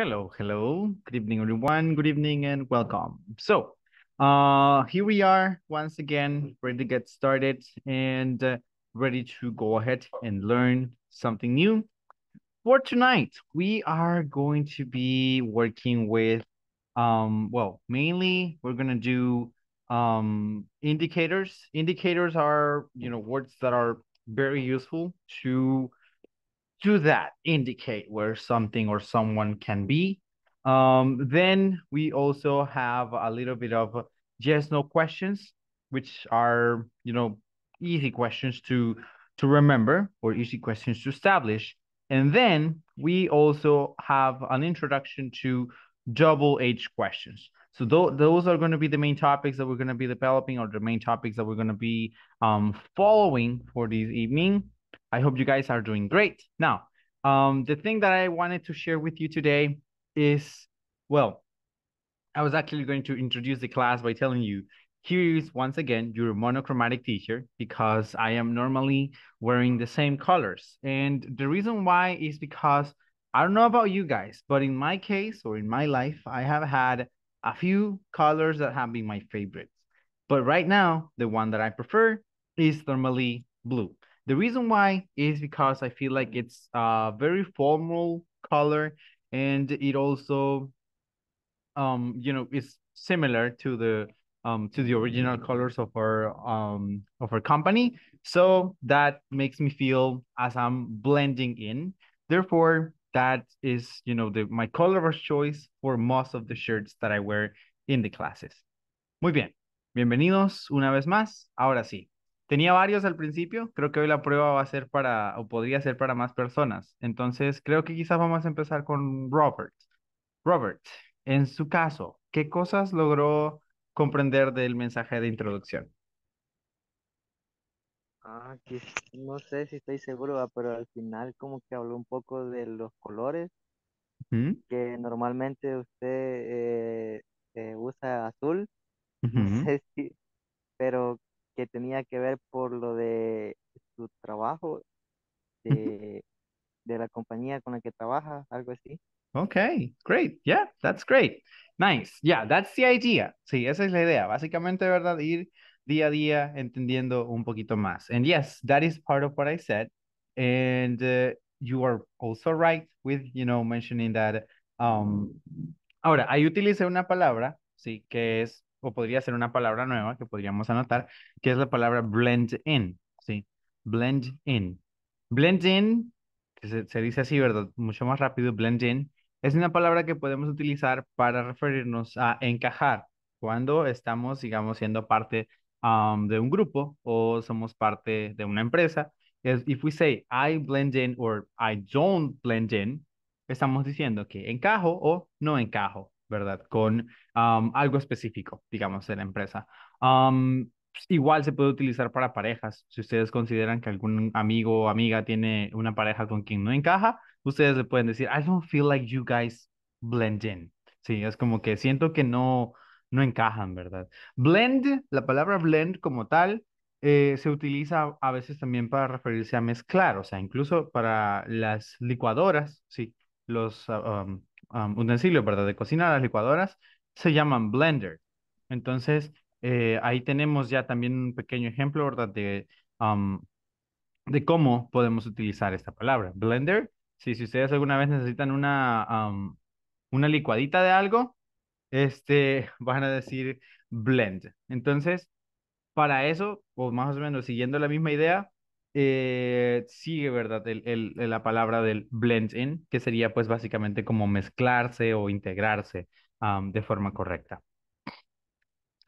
Hello, hello. Good evening, everyone. Good evening and welcome. So, uh, here we are once again, ready to get started and uh, ready to go ahead and learn something new. For tonight, we are going to be working with, um, well, mainly we're going to do um, indicators. Indicators are, you know, words that are very useful to do that indicate where something or someone can be. Um, then we also have a little bit of yes, no questions, which are, you know, easy questions to to remember or easy questions to establish. And then we also have an introduction to double H questions. So th those are going to be the main topics that we're going to be developing or the main topics that we're going to be um, following for this evening. I hope you guys are doing great. Now, um, the thing that I wanted to share with you today is, well, I was actually going to introduce the class by telling you, here is once again your monochromatic teacher because I am normally wearing the same colors. And the reason why is because I don't know about you guys, but in my case or in my life, I have had a few colors that have been my favorites. But right now, the one that I prefer is normally blue. The reason why is because I feel like it's a very formal color and it also um you know is similar to the um to the original colors of our um of our company. So that makes me feel as I'm blending in. Therefore, that is, you know, the my color of choice for most of the shirts that I wear in the classes. Muy bien. Bienvenidos una vez más. Ahora sí, Tenía varios al principio, creo que hoy la prueba va a ser para, o podría ser para más personas. Entonces, creo que quizás vamos a empezar con Robert. Robert, en su caso, ¿qué cosas logró comprender del mensaje de introducción? Ah, no sé si estoy seguro, ah, pero al final como que habló un poco de los colores, que normalmente usted eh, eh, usa azul, no sé si, pero que tenía que ver por lo de su trabajo, de, la compañía con la que trabaja, algo así. Okay, great. Yeah, that's great. Nice. Yeah, that's the idea. Sí, esa es la idea. Básicamente, ¿verdad? Ir día a día entendiendo un poquito más. And yes, that is part of what I said. And uh, you are also right with, you know, mentioning that. Um, ahora, ahí utilicé una palabra, sí, que es o podría ser una palabra nueva que podríamos anotar, que es la palabra blend in, ¿sí? Blend in. Blend in, se, dice así, ¿verdad? Mucho más rápido, blend in, es una palabra que podemos utilizar para referirnos a encajar cuando estamos, digamos, siendo parte um, de un grupo o somos parte de una empresa. Es, if we say I blend in or I don't blend in, estamos diciendo que encajo o no encajo. ¿verdad? Con algo específico, digamos, de la empresa. Pues, igual se puede utilizar para parejas. Si ustedes consideran que algún amigo o amiga tiene una pareja con quien no encaja, ustedes le pueden decir, I don't feel like you guys blend in. Sí, es como que siento que no, no encajan, ¿verdad? Blend, la palabra blend como tal, eh, se utiliza a veces también para referirse a mezclar, o sea, incluso para las licuadoras, sí, los um, ¿verdad? De cocina, las licuadoras, se llaman blender. Entonces, eh, ahí tenemos ya también un pequeño ejemplo, ¿verdad? De, de cómo podemos utilizar esta palabra. Blender, si, si ustedes alguna vez necesitan una, una licuadita de algo, este, van a decir blend. Entonces, para eso, o más o menos siguiendo la misma idea, eh, sigue, ¿verdad? El, el, la palabra del blend in, que sería pues básicamente como mezclarse o integrarse de forma correcta.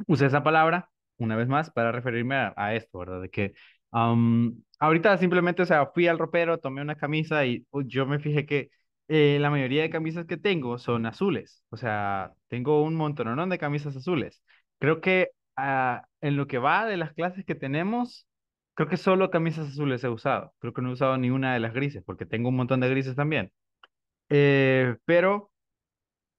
Usé esa palabra una vez más para referirme a, esto, ¿verdad? De que ahorita simplemente, o sea, fui al ropero, tomé una camisa y yo me fijé que eh, la mayoría de camisas que tengo son azules. O sea, tengo un montón de camisas azules. Creo que ah, en lo que va de las clases que tenemos, creo que solo camisas azules he usado. Creo que no he usado ni de las grises, porque tengo un montón de grises también. Eh, pero,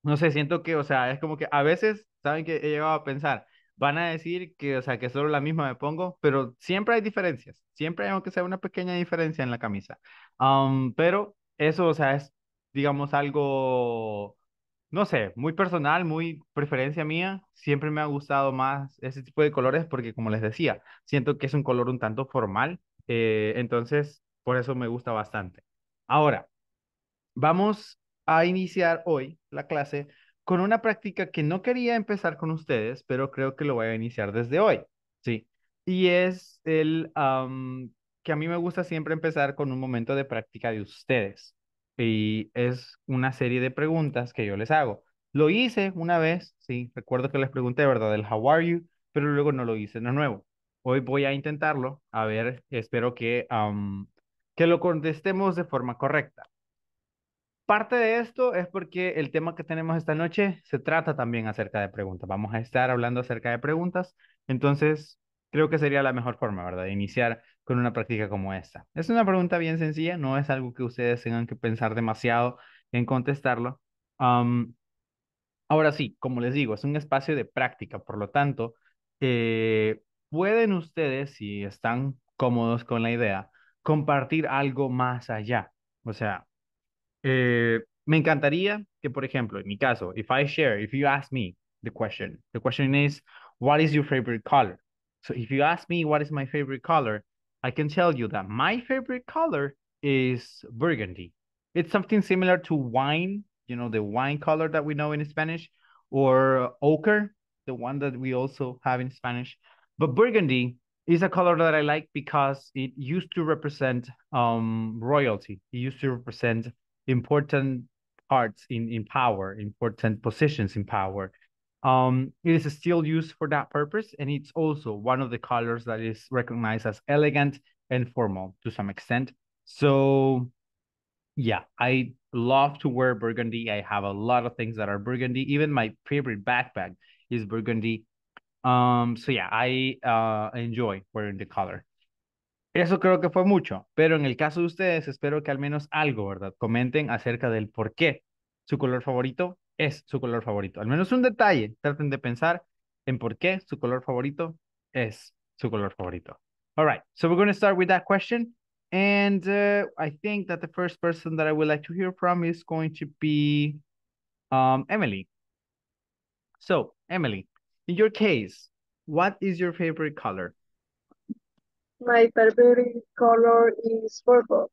no sé, siento que, o sea, es como que a veces, ¿saben que he llegado a pensar? Van a decir que, o sea, que solo la misma me pongo, pero siempre hay diferencias. Siempre hay, aunque sea una pequeña diferencia en la camisa. pero eso, o sea, es, digamos, algo no sé, muy personal, muy preferencia mía, siempre me ha gustado más ese tipo de colores porque, como les decía, siento que es un color un tanto formal, eh, entonces por eso me gusta bastante. Ahora, vamos a iniciar hoy la clase con una práctica que no quería empezar con ustedes, pero creo que lo voy a iniciar desde hoy, ¿sí? Y es el que a mí me gusta siempre empezar con un momento de práctica de ustedes y es una serie de preguntas que yo les hago. Lo hice una vez, sí, recuerdo que les pregunté, ¿verdad? El how are you, pero luego no lo hice de nuevo. Hoy voy a intentarlo, a ver, espero que, que lo contestemos de forma correcta. Parte de esto es porque el tema que tenemos esta noche se trata también acerca de preguntas. Vamos a estar hablando acerca de preguntas, entonces creo que sería la mejor forma, ¿verdad? De iniciar con una práctica como esta? Es una pregunta bien sencilla, no es algo que ustedes tengan que pensar demasiado en contestarlo. ahora sí, como les digo, es un espacio de práctica, por lo tanto, eh, pueden ustedes, si están cómodos con la idea, compartir algo más allá. O sea, eh, me encantaría que, por ejemplo, en mi caso, if I share, if you ask me the question, the question is, what is your favorite color? So if you ask me what is my favorite color, I can tell you that my favorite color is burgundy. It's something similar to wine, you know, the wine color that we know in Spanish, or ochre, the one that we also have in Spanish. But burgundy is a color that I like because it used to represent um, royalty. It used to represent important parts in, in power, important positions in power. Um, it is still used for that purpose, and it's also one of the colors that is recognized as elegant and formal to some extent. So, yeah, I love to wear burgundy. I have a lot of things that are burgundy. Even my favorite backpack is burgundy. Um, so yeah, I uh, enjoy wearing the color. Eso creo que fue mucho, pero en el caso de ustedes espero que al menos algo, ¿verdad? Comenten acerca del por qué su color favorito es su color favorito. Al menos un detalle. Traten de pensar en por qué su color favorito es su color favorito. All right, so we're going to start with that question. And uh, I think that the first person that I would like to hear from is going to be um, Emily. So, Emily, in your case, what is your favorite color? My favorite color is purple.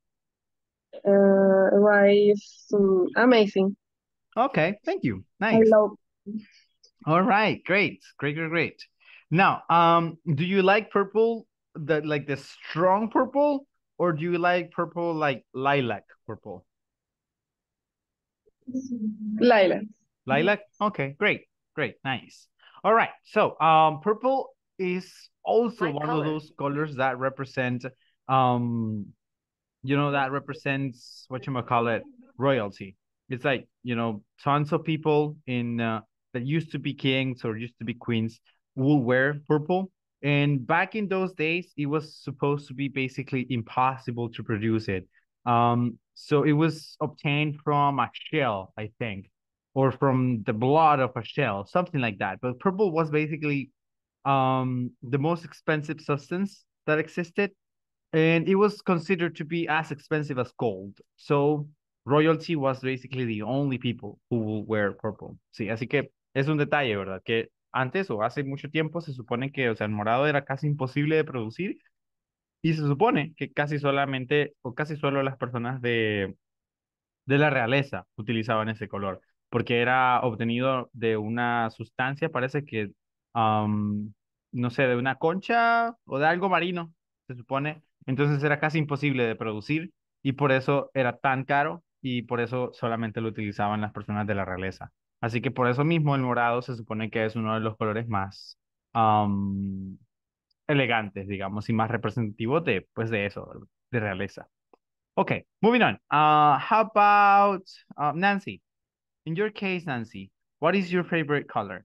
Uh, why is um, amazing? Okay, thank you. Nice. Hello. All right, great, great, great, great. Now, um, do you like purple, the like the strong purple, or do you like purple like lilac purple? Lilac. Lilac. Okay, great, great, nice. All right, so um, purple is also My one color. of those colors that represent um, you know, that represents what you might call it royalty it's like you know tons of people in uh, that used to be kings or used to be queens will wear purple and back in those days it was supposed to be basically impossible to produce it um so it was obtained from a shell i think or from the blood of a shell something like that but purple was basically um the most expensive substance that existed and it was considered to be as expensive as gold so royalty was basically the only people who wear purple. Sí, así que es un detalle, ¿verdad? Que antes o hace mucho tiempo se supone que, o sea, el morado era casi imposible de producir y se supone que casi solamente o casi solo las personas de, de la realeza utilizaban ese color porque era obtenido de una sustancia, parece que, no sé, de una concha o de algo marino, se supone. Entonces era casi imposible de producir y por eso era tan caro y por eso solamente lo utilizaban las personas de la realeza. Así que por eso mismo el morado se supone que es uno de los colores más elegantes, digamos, y más representativo de, pues, de eso, de realeza. Okay, moving on. Ah, how about ah, Nancy? In your case, Nancy, what is your favorite color?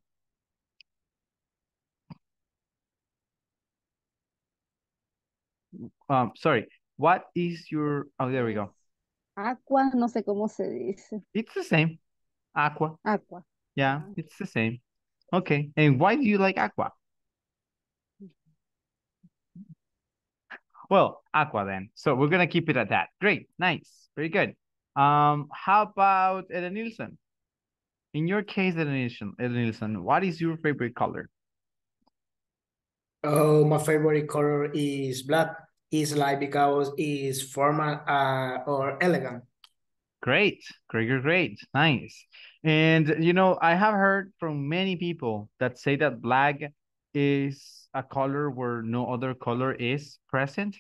Um, sorry, what is your, oh, there we go. Aqua, no sé cómo se dice. It's the same. Aqua. Aqua. Yeah, ah. it's the same. Okay. And why do you like aqua? Well, aqua then. So we're going to keep it at that. Great. Nice. Very good. Um, how about Eda Nielsen? In your case, Eda Nielsen, Eda Nielsen, what is your favorite color? Oh, my favorite color is black is like because it's formal uh, or elegant. Great, great, great, great, nice. And you know, I have heard from many people that say that black is a color where no other color is present.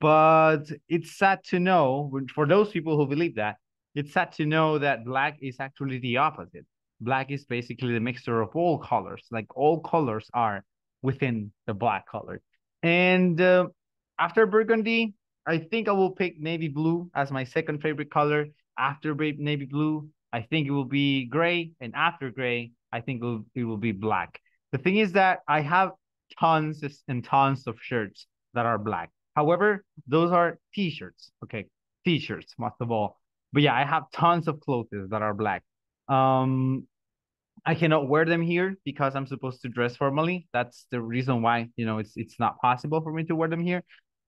But it's sad to know for those people who believe that, it's sad to know that black is actually the opposite. Black is basically the mixture of all colors, like all colors are within the black color. And uh, after burgundy, I think I will pick navy blue as my second favorite color. After navy blue, I think it will be gray. And after gray, I think it will, it will be black. The thing is that I have tons and tons of shirts that are black. However, those are t-shirts. Okay, t-shirts most of all. But yeah, I have tons of clothes that are black. Um, I cannot wear them here because I'm supposed to dress formally. That's the reason why, you know, it's it's not possible for me to wear them here.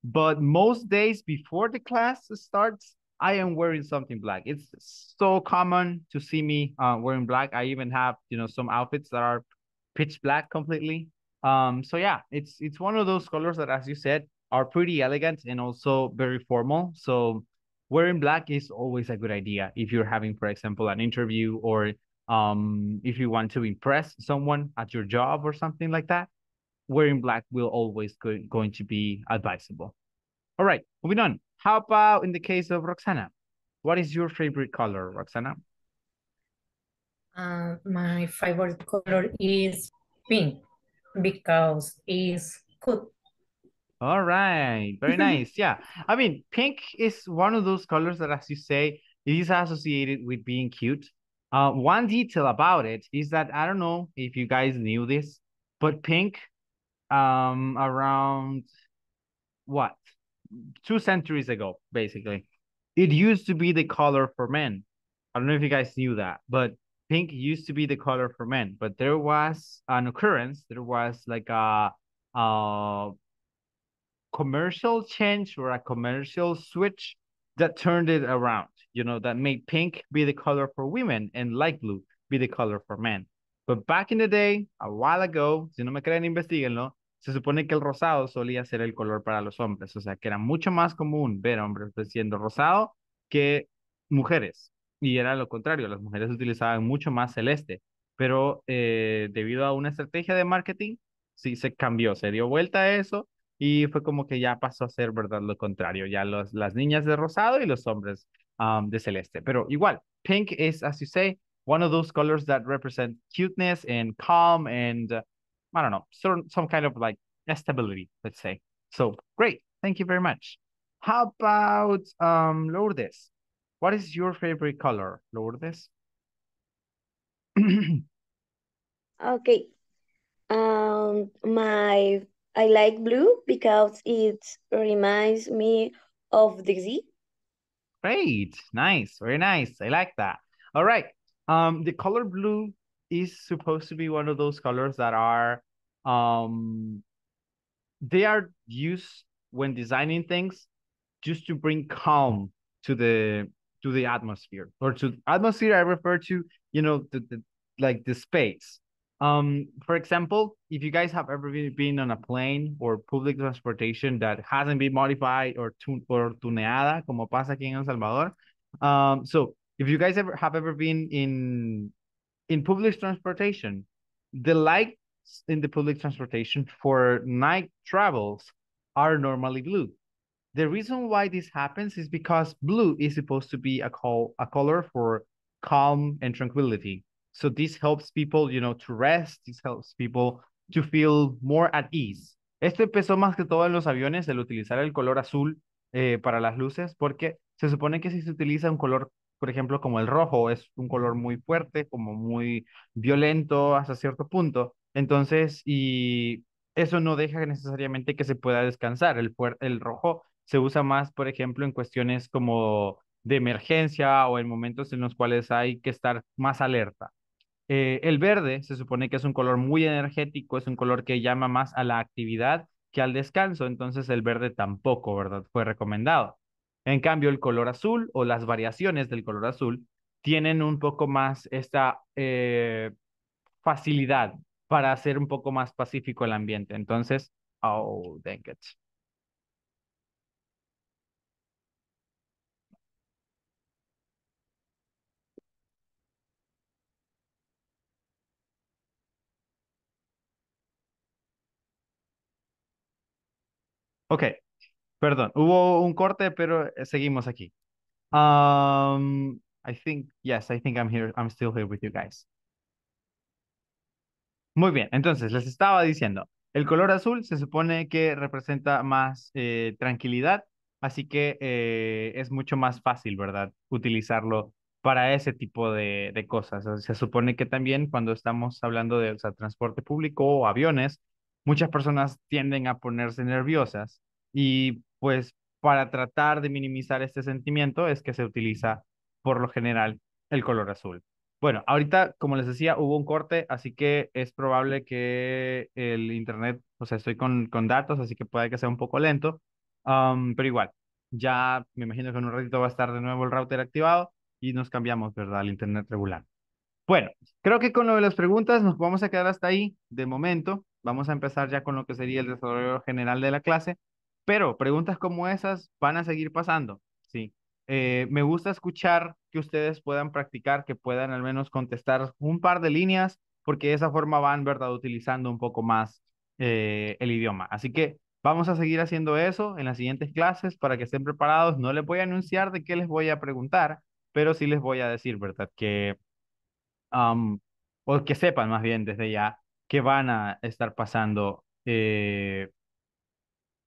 But most days before the class starts, I am wearing something black. It's so common to see me uh, wearing black. I even have, you know, some outfits that are pitch black completely. Um, so yeah, it's it's one of those colors that, as you said, are pretty elegant and also very formal. So wearing black is always a good idea if you're having, for example, an interview or um, if you want to impress someone at your job or something like that, wearing black will always go, going to be advisable. All right, moving on. How about in the case of Roxana? What is your favorite color, Roxana? Uh, my favorite color is pink because it's good. All right, very nice. Yeah, I mean, pink is one of those colors that, as you say, it is associated with being cute uh, one detail about it is that I don't know if you guys knew this, but Pink, um, around what two centuries ago, basically, it used to be the color for men. I don't know if you guys knew that, but pink used to be the color for men. But there was an occurrence. There was like a, a commercial change or a commercial switch that turned it around. you know, that made pink be the color for women and light blue be the color for men. But back in the day, a while ago, si no me creen, investiguenlo, se supone que el rosado solía ser el color para los hombres, o sea, que era mucho más común ver hombres siendo rosado que mujeres. Y era lo contrario, las mujeres utilizaban mucho más celeste, pero eh, debido a una estrategia de marketing, sí se cambió, se dio vuelta a eso y fue como que ya pasó a ser, ¿verdad? Lo contrario, ya los, las niñas de rosado y los hombres um, the celeste. Pero igual, pink is, as you say, one of those colors that represent cuteness and calm and, uh, I don't know, some, some kind of like stability, let's say. So great. Thank you very much. How about um, Lourdes? What is your favorite color, Lourdes? okay. Um, my I like blue because it reminds me of the sea Great. Nice. Very nice. I like that. All right. Um, the color blue is supposed to be one of those colors that are um they are used when designing things just to bring calm to the to the atmosphere or to atmosphere i refer to you know the, the like the space um, for example, if you guys have ever been on a plane or public transportation that hasn't been modified or tuned or tuneada, como pasa aquí en El Salvador. Um, so if you guys ever have ever been in in public transportation, the lights in the public transportation for night travels are normally blue. The reason why this happens is because blue is supposed to be a call a color for calm and tranquility. So this helps people, you know, to rest. This helps people to feel more at ease. Esto empezó más que todo en los aviones, el utilizar el color azul eh, para las luces, porque se supone que si se utiliza un color, por ejemplo, como el rojo, es un color muy fuerte, como muy violento hasta cierto punto. Entonces, y eso no deja necesariamente que se pueda descansar. El, el rojo se usa más, por ejemplo, en cuestiones como de emergencia o en momentos en los cuales hay que estar más alerta. Eh, el verde se supone que es un color muy energético, es un color que llama más a la actividad que al descanso, entonces el verde tampoco, ¿verdad? Fue recomendado. En cambio, el color azul o las variaciones del color azul tienen un poco más esta eh, facilidad para hacer un poco más pacífico el ambiente. Entonces, oh, dang it. Ok, perdón, hubo un corte, pero eh, seguimos aquí. Um, I think, yes, I think I'm here, I'm still here with you guys. Muy bien, entonces les estaba diciendo, el color azul se supone que representa más eh, tranquilidad, así que eh, es mucho más fácil, ¿verdad? Utilizarlo para ese tipo de, de cosas. se supone que también cuando estamos hablando de transporte público o aviones, muchas personas tienden a ponerse nerviosas y pues para tratar de minimizar este sentimiento es que se utiliza por lo general el color azul. Bueno, ahorita, como les decía, hubo un corte, así que es probable que el internet, o sea, estoy con, datos, así que puede que sea un poco lento, pero igual, ya me imagino que en un ratito va a estar de nuevo el router activado y nos cambiamos, ¿verdad?, al internet regular. Bueno, creo que con lo de las preguntas nos vamos a quedar hasta ahí de momento. Vamos a empezar ya con lo que sería el desarrollo general de la clase, pero preguntas como esas van a seguir pasando, ¿sí? Eh, me gusta escuchar que ustedes puedan practicar, que puedan al menos contestar un par de líneas, porque de esa forma van, ¿verdad?, utilizando un poco más eh, el idioma. Así que vamos a seguir haciendo eso en las siguientes clases para que estén preparados. No les voy a anunciar de qué les voy a preguntar, pero sí les voy a decir, ¿verdad?, que, o que sepan más bien desde ya que van a estar pasando eh,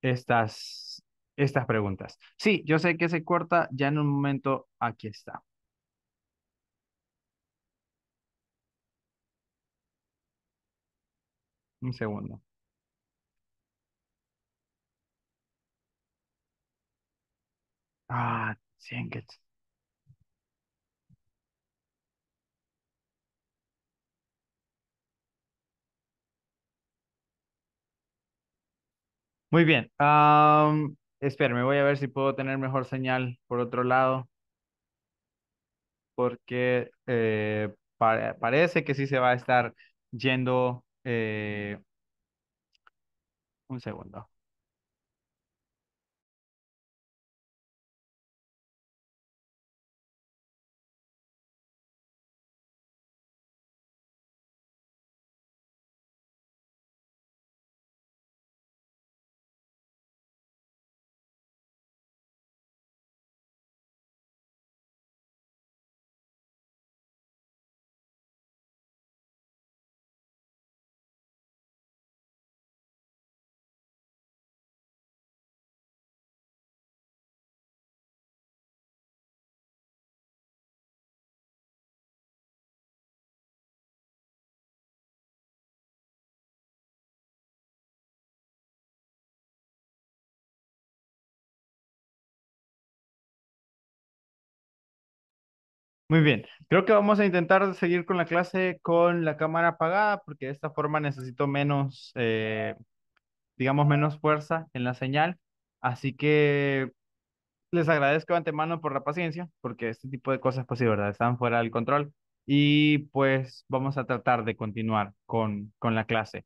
estas, estas preguntas. Sí, yo sé que se corta, ya en un momento aquí está. Un segundo. Ah, 100 que... Muy bien. Um, espérame, voy a ver si puedo tener mejor señal por otro lado. Porque eh, parece que sí se va a estar yendo. Eh, un segundo. Muy bien, creo que vamos a intentar seguir con la clase con la cámara apagada porque de esta forma necesito menos, eh, digamos, menos fuerza en la señal. Así que les agradezco de antemano por la paciencia porque este tipo de cosas, pues sí, ¿verdad? Están fuera del control y pues vamos a tratar de continuar con, con la clase.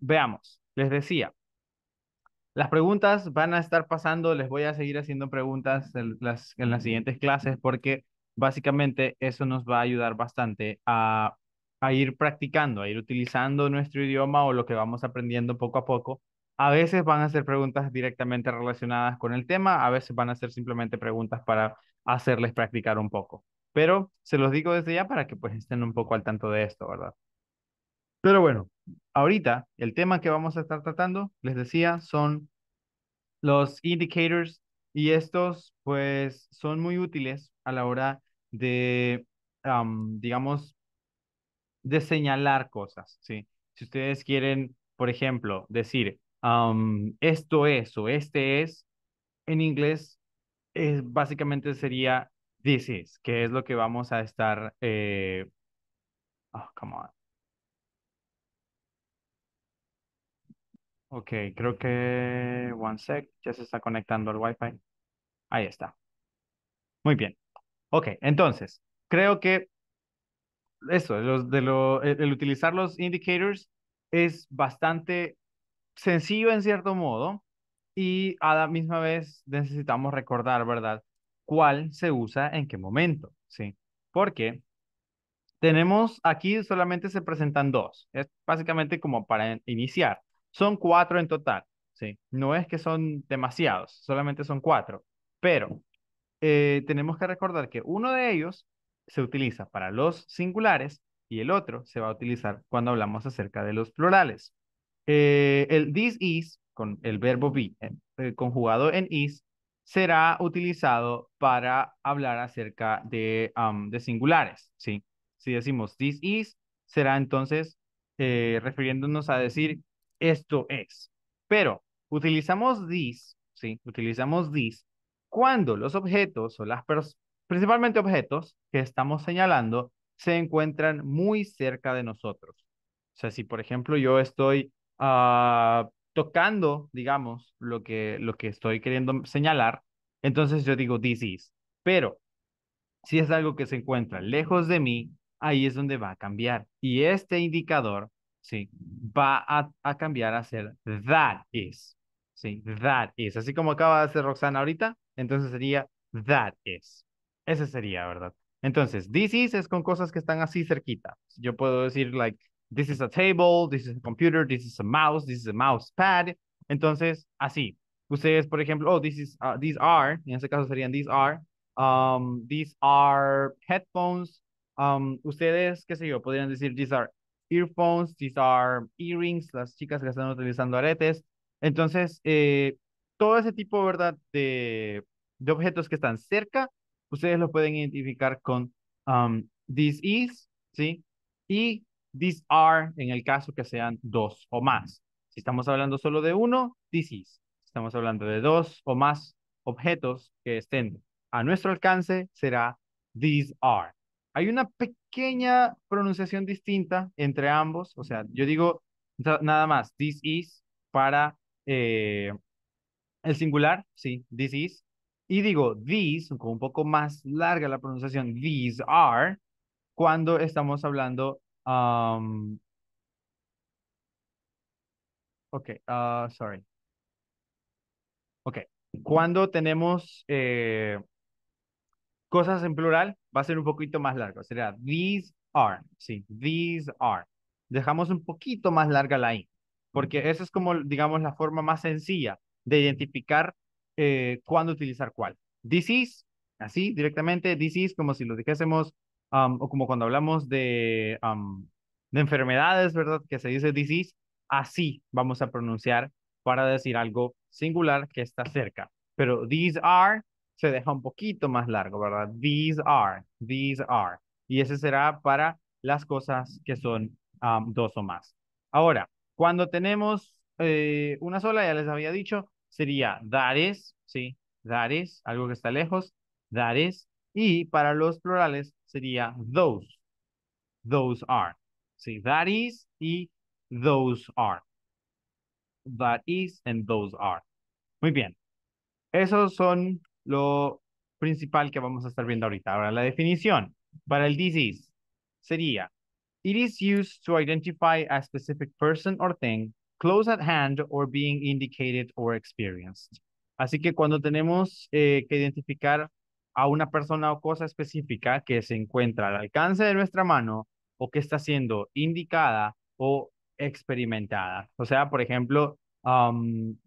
veamos, les decía, las preguntas van a estar pasando, les voy a seguir haciendo preguntas en las, en las siguientes clases porque básicamente eso nos va a ayudar bastante a, ir practicando, a ir utilizando nuestro idioma o lo que vamos aprendiendo poco a poco. A veces van a ser preguntas directamente relacionadas con el tema, a veces van a ser simplemente preguntas para hacerles practicar un poco. Pero se los digo desde ya para que pues estén un poco al tanto de esto, ¿verdad? Pero bueno, ahorita el tema que vamos a estar tratando, les decía, son los indicators y estos pues son muy útiles a la hora de, digamos, de señalar cosas, ¿sí? Si ustedes quieren, por ejemplo, decir, esto es o este es, en inglés es, eh, básicamente sería this is, que es lo que vamos a estar, eh, ah, come on Ok, creo que one sec, ya se está conectando al Wi-Fi. Ahí está. Muy bien. Ok, entonces, creo que eso, de lo, el utilizar los indicators es bastante sencillo en cierto modo y a la misma vez necesitamos recordar, ¿verdad? ¿Cuál se usa en qué momento? ¿Sí? Porque tenemos aquí solamente se presentan dos. Es básicamente como para iniciar. Son cuatro en total, ¿sí? No es que son demasiados, solamente son cuatro, pero eh, tenemos que recordar que uno de ellos se utiliza para los singulares y el otro se va a utilizar cuando hablamos acerca de los plurales. Eh, el this is, con el verbo be, eh, conjugado en is, será utilizado para hablar acerca de, de singulares, ¿sí? Si decimos this is, será entonces refiriéndonos a decir esto es. Pero utilizamos this, ¿sí? Utilizamos this cuando los objetos o las personas, principalmente objetos que estamos señalando, se encuentran muy cerca de nosotros. O sea, si por ejemplo yo estoy ah, tocando, digamos, lo que, lo que estoy queriendo señalar, entonces yo digo this is. Pero si es algo que se encuentra lejos de mí, ahí es donde va a cambiar. Y este indicador ¿sí? Va a, cambiar a ser that is, ¿sí? That is. Así como acaba de hacer Roxana ahorita, entonces sería that is. Ese sería, ¿verdad? Entonces, this is es con cosas que están así cerquita. Yo puedo decir, like, this is a table, this is a computer, this is a mouse, this is a mouse pad. Entonces, así. Ustedes, por ejemplo, oh, this is, uh, these are, en ese caso serían these are, um, these are headphones. Um, ustedes, qué sé yo, podrían decir, these are earphones, these are earrings, las chicas que están utilizando aretes. Entonces, eh, todo ese tipo, ¿verdad? De, objetos que están cerca, ustedes lo pueden identificar con um, this is, ¿sí? Y these are en el caso que sean dos o más. Si estamos hablando solo de uno, this is. Si estamos hablando de dos o más objetos que estén a nuestro alcance, será these are hay una pequeña pronunciación distinta entre ambos. O sea, yo digo nada más, this is para eh, el singular, sí, this is. Y digo these, con un poco más larga la pronunciación, these are, cuando estamos hablando. Um, ok, ah, sorry. Ok, cuando tenemos. Eh, cosas en plural va a ser un poquito más largo. Sería these are. Sí, these are. Dejamos un poquito más larga la I. Porque eso es como, digamos, la forma más sencilla de identificar eh, cuándo utilizar cuál. This is, así directamente, this is como si lo dijésemos, um, o como cuando hablamos de, um, de enfermedades, ¿verdad? Que se dice this is, así vamos a pronunciar para decir algo singular que está cerca. Pero these are se deja un poquito más largo, ¿verdad? These are, these are. Y ese será para las cosas que son dos o más. Ahora, cuando tenemos eh, una sola, ya les había dicho, sería that is, ¿sí? That is, algo que está lejos, that is. Y para los plurales sería those, those are. ¿Sí? That is y those are. That is and those are. Muy bien. Esos son lo principal que vamos a estar viendo ahorita. Ahora, la definición para el disease sería, it is used to identify a specific person or thing close at hand or being indicated or experienced. Así que cuando tenemos eh, que identificar a una persona o cosa específica que se encuentra al alcance de nuestra mano o que está siendo indicada o experimentada. O sea, por ejemplo,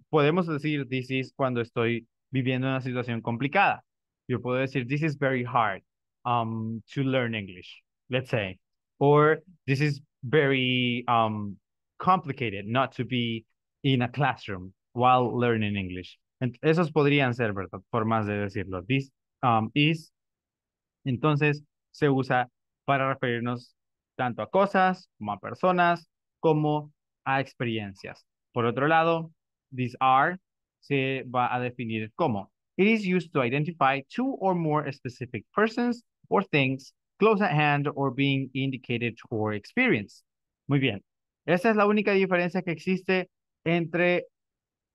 podemos decir this is cuando estoy viviendo una situación complicada. Yo puedo decir, this is very hard um, to learn English, let's say. Or this is very um, complicated not to be in a classroom while learning English. Esas esos podrían ser, ¿verdad? Formas de decirlo. This um, is. Entonces, se usa para referirnos tanto a cosas como a personas como a experiencias. Por otro lado, these are se va a definir como It is used to identify two or more specific persons or things close at hand or being indicated or experienced. Muy bien. Esa es la única diferencia que existe entre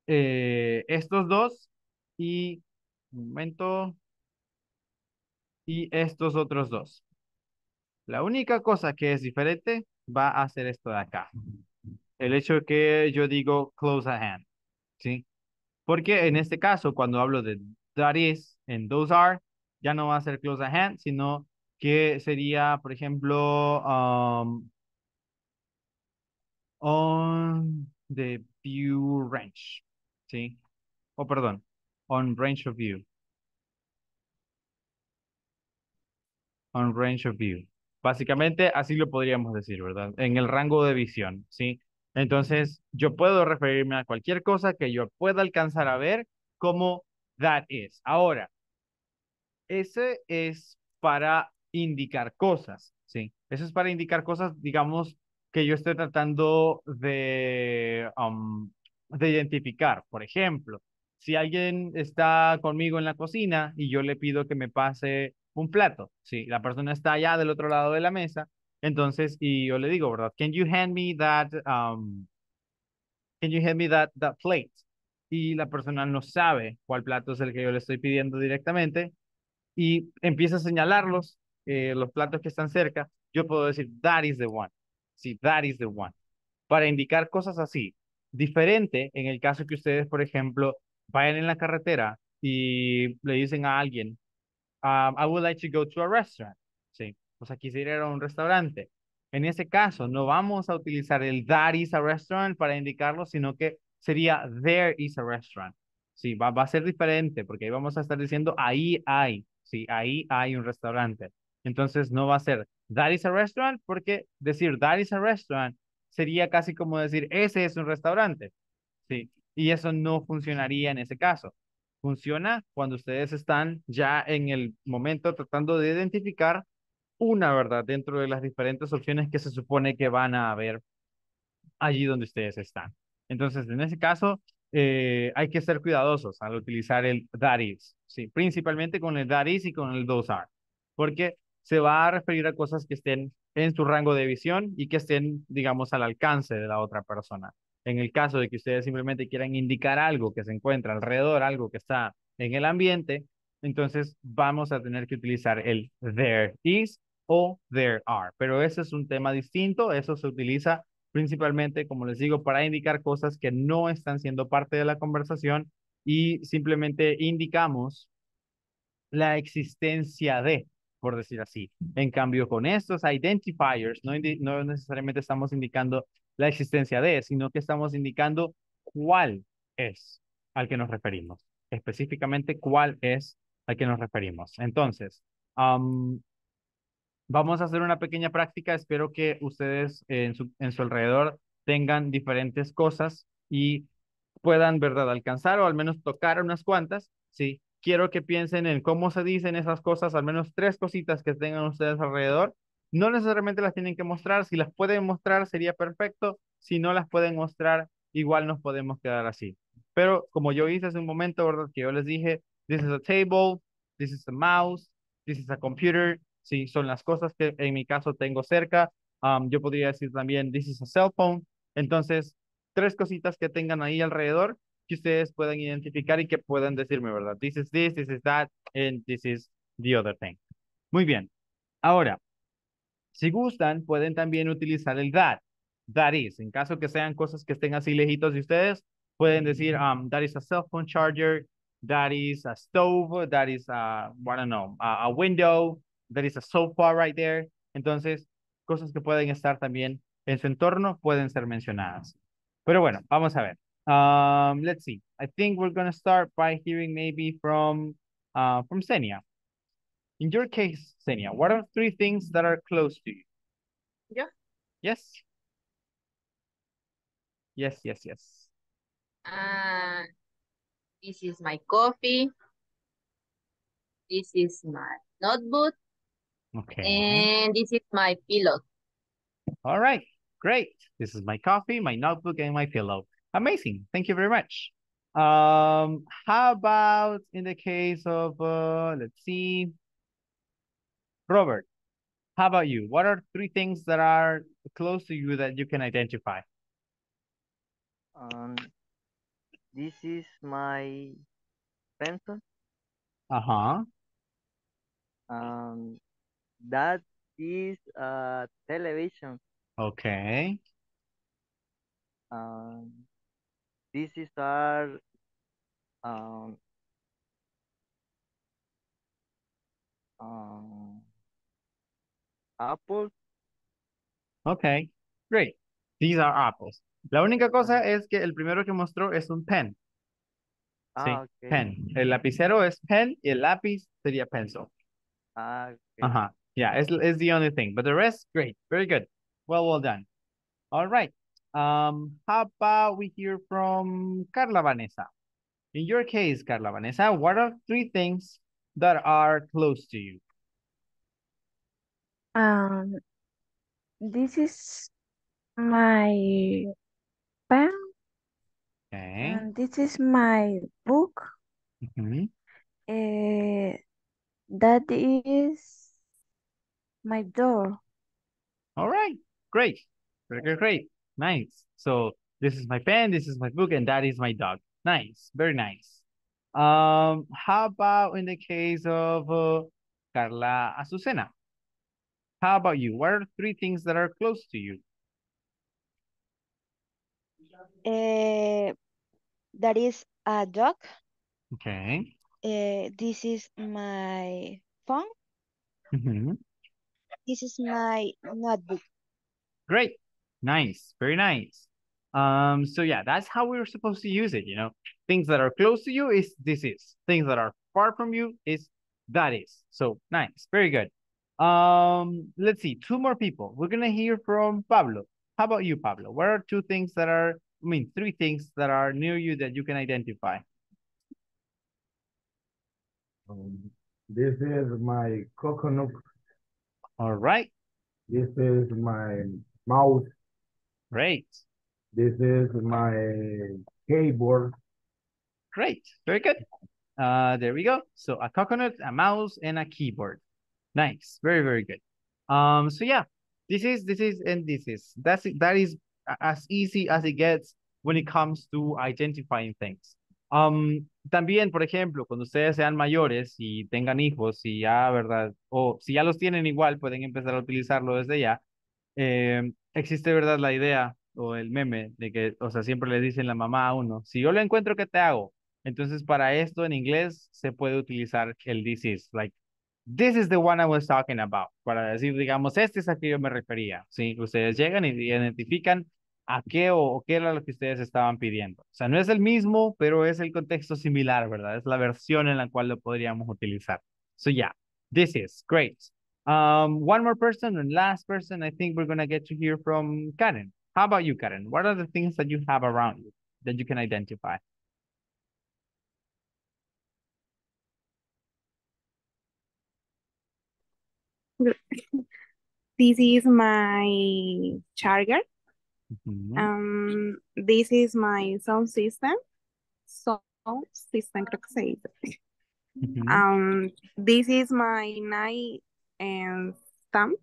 eh, estos dos y un momento y estos otros dos. La única cosa que es diferente va a ser esto de acá. El hecho que yo digo close at hand. ¿Sí? Porque en este caso, cuando hablo de that is en those are, ya no va a ser close at hand, sino que sería, por ejemplo, um, on the view range, ¿sí? O oh, perdón, on range of view. On range of view. Básicamente así lo podríamos decir, ¿verdad? En el rango de visión, ¿sí? Entonces, yo puedo referirme a cualquier cosa que yo pueda alcanzar a ver como that is. Ahora, ese es para indicar cosas, ¿sí? Eso es para indicar cosas, digamos, que yo estoy tratando de, um, de identificar. Por ejemplo, si alguien está conmigo en la cocina y yo le pido que me pase un plato, si ¿sí? la persona está allá del otro lado de la mesa, entonces, y yo le digo, ¿verdad? Can you hand me that, um, can you hand me that, that plate? Y la persona no sabe cuál plato es el que yo le estoy pidiendo directamente y empieza a señalarlos, eh, los platos que están cerca. Yo puedo decir, that is the one. Sí, that is the one. Para indicar cosas así. Diferente en el caso que ustedes, por ejemplo, vayan en la carretera y le dicen a alguien, um, I would like to go to a restaurant. Sí. Pues aquí ir un restaurante. En ese caso, no vamos a utilizar el that is a restaurant para indicarlo, sino que sería there is a restaurant. Sí, va, a ser diferente porque ahí vamos a estar diciendo ahí hay, sí, ahí hay un restaurante. Entonces no va a ser that is a restaurant porque decir that is a restaurant sería casi como decir ese es un restaurante. Sí, y eso no funcionaría en ese caso. Funciona cuando ustedes están ya en el momento tratando de identificar una verdad dentro de las diferentes opciones que se supone que van a haber allí donde ustedes están. Entonces, en ese caso, eh, hay que ser cuidadosos al utilizar el that is, ¿sí? principalmente con el that is y con el those are, porque se va a referir a cosas que estén en su rango de visión y que estén, digamos, al alcance de la otra persona. En el caso de que ustedes simplemente quieran indicar algo que se encuentra alrededor, algo que está en el ambiente, entonces vamos a tener que utilizar el there is o there are. Pero ese es un tema distinto, eso se utiliza principalmente, como les digo, para indicar cosas que no están siendo parte de la conversación y simplemente indicamos la existencia de, por decir así. En cambio, con estos identifiers, no, no necesariamente estamos indicando la existencia de, sino que estamos indicando cuál es al que nos referimos, específicamente cuál es al que nos referimos. Entonces, um, Vamos a hacer una pequeña práctica. Espero que ustedes en, su, en su alrededor tengan diferentes cosas y puedan, ¿verdad?, alcanzar o al menos tocar unas cuantas, ¿sí? Quiero que piensen en cómo se dicen esas cosas, al menos tres cositas que tengan ustedes alrededor. No necesariamente las tienen que mostrar, si las pueden mostrar sería perfecto, si no las pueden mostrar, igual nos podemos quedar así. Pero como yo hice hace un momento, ¿verdad?, que yo les dije, this is a table, this is a mouse, this is a computer, ¿sí? Son las cosas que en mi caso tengo cerca. yo podría decir también, this is a cell phone. Entonces, tres cositas que tengan ahí alrededor que ustedes puedan identificar y que puedan decirme, ¿verdad? This is this, this is that, and this is the other thing. Muy bien. Ahora, si gustan, pueden también utilizar el that, that is. En caso que sean cosas que estén así lejitos de ustedes, pueden decir, um, that is a cell phone charger, that is a stove, that is a, I don't know, a window, There is a sofa right there. Entonces, cosas que pueden estar también en su entorno pueden ser mencionadas. Pero bueno, vamos a ver. Um, let's see. I think we're going to start by hearing maybe from, uh, from Senia. In your case, Senia, what are three things that are close to you? Yeah. Yes. Yes, yes, yes. Uh, this is my coffee. This is my notebook. Okay. And this is my pillow. All right, great. This is my coffee, my notebook, and my pillow. Amazing. Thank you very much. Um, how about in the case of, uh, let's see, Robert, how about you? What are three things that are close to you that you can identify? Um, this is my pencil. Uh-huh. Um, That is a uh, television. Okay. Um, this is our um, um, apple. Okay, great. These are apples. La única cosa es que el primero que mostró es un pen. Ah, sí, pen. El lapicero es pen y el lápiz sería pencil. Ah, Ajá. Yeah, it's, it's the only thing. But the rest, great. Very good. Well, well done. All right. Um, how about we hear from Carla Vanessa? In your case, Carla Vanessa, what are three things that are close to you? Um, this is my pen. Okay. And this is my book. Mm -hmm. uh, that is my door. All right, great, great, great, great, nice. So this is my pen, this is my book, and that is my dog. Nice, very nice. Um, how about in the case of uh, Carla Azucena? How about you? What are three things that are close to you? Uh, that is a dog. Okay. Uh, this is my phone. Mm -hmm. This is my notebook. Great. Nice. Very nice. Um, so yeah, that's how we're supposed to use it, you know. Things that are close to you is this is. Things that are far from you is that is. So nice. Very good. Um, let's see, two more people. We're gonna hear from Pablo. How about you, Pablo? What are two things that are, I mean, three things that are near you that you can identify? Um, this is my coconut all right. This is my mouse. Great. This is my keyboard. Great. Very good. Uh, there we go. So a coconut, a mouse, and a keyboard. Nice. Very, very good. Um, so yeah, this is, this is, and this is. That's it. That is as easy as it gets when it comes to identifying things. también, por ejemplo, cuando ustedes sean mayores y tengan hijos, si ya, ¿verdad? O si ya los tienen igual, pueden empezar a utilizarlo desde ya. Em, existe, ¿verdad? La idea o el meme de que, o sea, siempre le dicen la mamá a uno, si yo lo encuentro, ¿qué te hago? Entonces, para esto en inglés se puede utilizar el this is, like, this is the one I was talking about, para decir, digamos, este es a que yo me refería, si Ustedes llegan y identifican a qué o, qué era lo que ustedes estaban pidiendo. O sea, no es el mismo, pero es el contexto similar, ¿verdad? Es la versión en la cual lo podríamos utilizar. So yeah, this is great. Um, one more person and last person I think we're going to get to hear from Karen. How about you, Karen? What are the things that you have around you that you can identify? This is my charger. -hmm. um, this is my sound system. Sound system, creo que se dice. Mm -hmm. um, this is my night and stamp.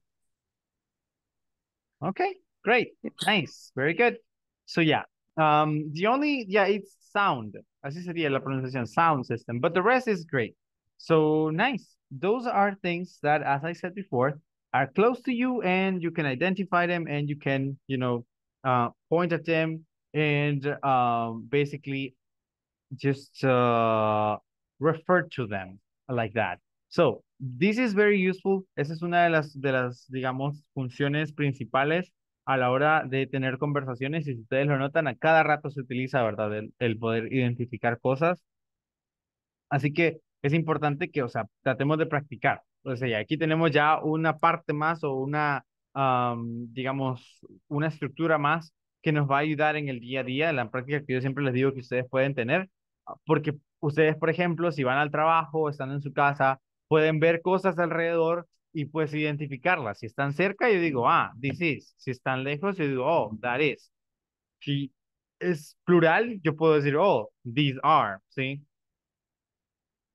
Okay, great. Nice. Very good. So yeah, um, the only, yeah, it's sound. Así sería la pronunciación, sound system. But the rest is great. So nice. Those are things that, as I said before, are close to you and you can identify them and you can, you know, Uh, point at them and um, basically just uh, refer to them like that. So this is very useful. Esa es una de las, de las, digamos, funciones principales a la hora de tener conversaciones. Y si ustedes lo notan, a cada rato se utiliza, ¿verdad? El, el poder identificar cosas. Así que es importante que, o sea, tratemos de practicar. O sea, aquí tenemos ya una parte más o una digamos, una estructura más que nos va a ayudar en el día a día, en la práctica que yo siempre les digo que ustedes pueden tener, porque ustedes, por ejemplo, si van al trabajo, están en su casa, pueden ver cosas alrededor y pues identificarlas. Si están cerca, yo digo, ah, this is. Si están lejos, yo digo, oh, that is. Si es plural, yo puedo decir, oh, these are, ¿sí?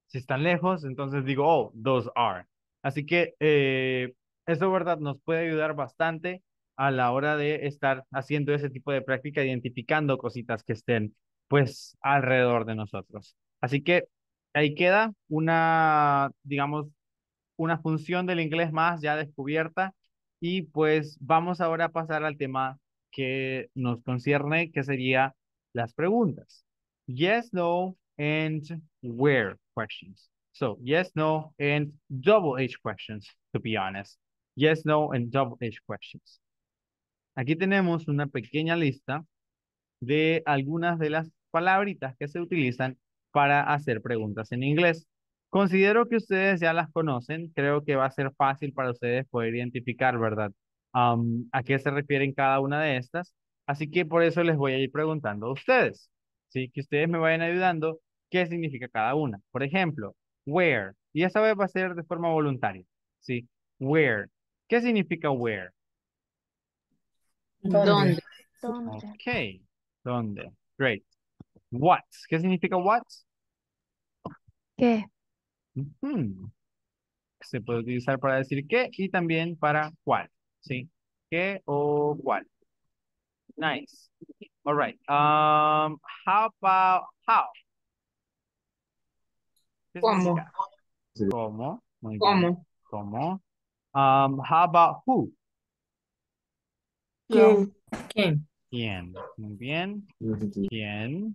Si están lejos, entonces digo, oh, those are. Así que eh, eso, ¿verdad? Nos puede ayudar bastante a la hora de estar haciendo ese tipo de práctica, identificando cositas que estén pues alrededor de nosotros. Así que ahí queda una, digamos, una función del inglés más ya descubierta y pues vamos ahora a pasar al tema que nos concierne, que sería las preguntas. Yes, no, and where questions. So yes, no, and double H questions, to be honest yes, no, and double-edged questions. Aquí tenemos una pequeña lista de algunas de las palabritas que se utilizan para hacer preguntas en inglés. Considero que ustedes ya las conocen, creo que va a ser fácil para ustedes poder identificar, ¿verdad? Um, a qué se refieren cada una de estas. Así que por eso les voy a ir preguntando a ustedes, ¿sí? Que ustedes me vayan ayudando qué significa cada una. Por ejemplo, where, y esta vez va a ser de forma voluntaria, ¿sí? Where, ¿Qué significa where? ¿Dónde? Ok. ¿Dónde? Great. What. ¿Qué significa what? ¿Qué? Se puede utilizar para decir qué y también para cuál. ¿Sí? ¿Qué o cuál? Nice. All right. Um, how about how? ¿Cómo? ¿Cómo? ¿Cómo? ¿Cómo? Um, how about who? ¿Quién? ¿Quién? ¿Quién? Muy bien. ¿Quién? Mm-hmm.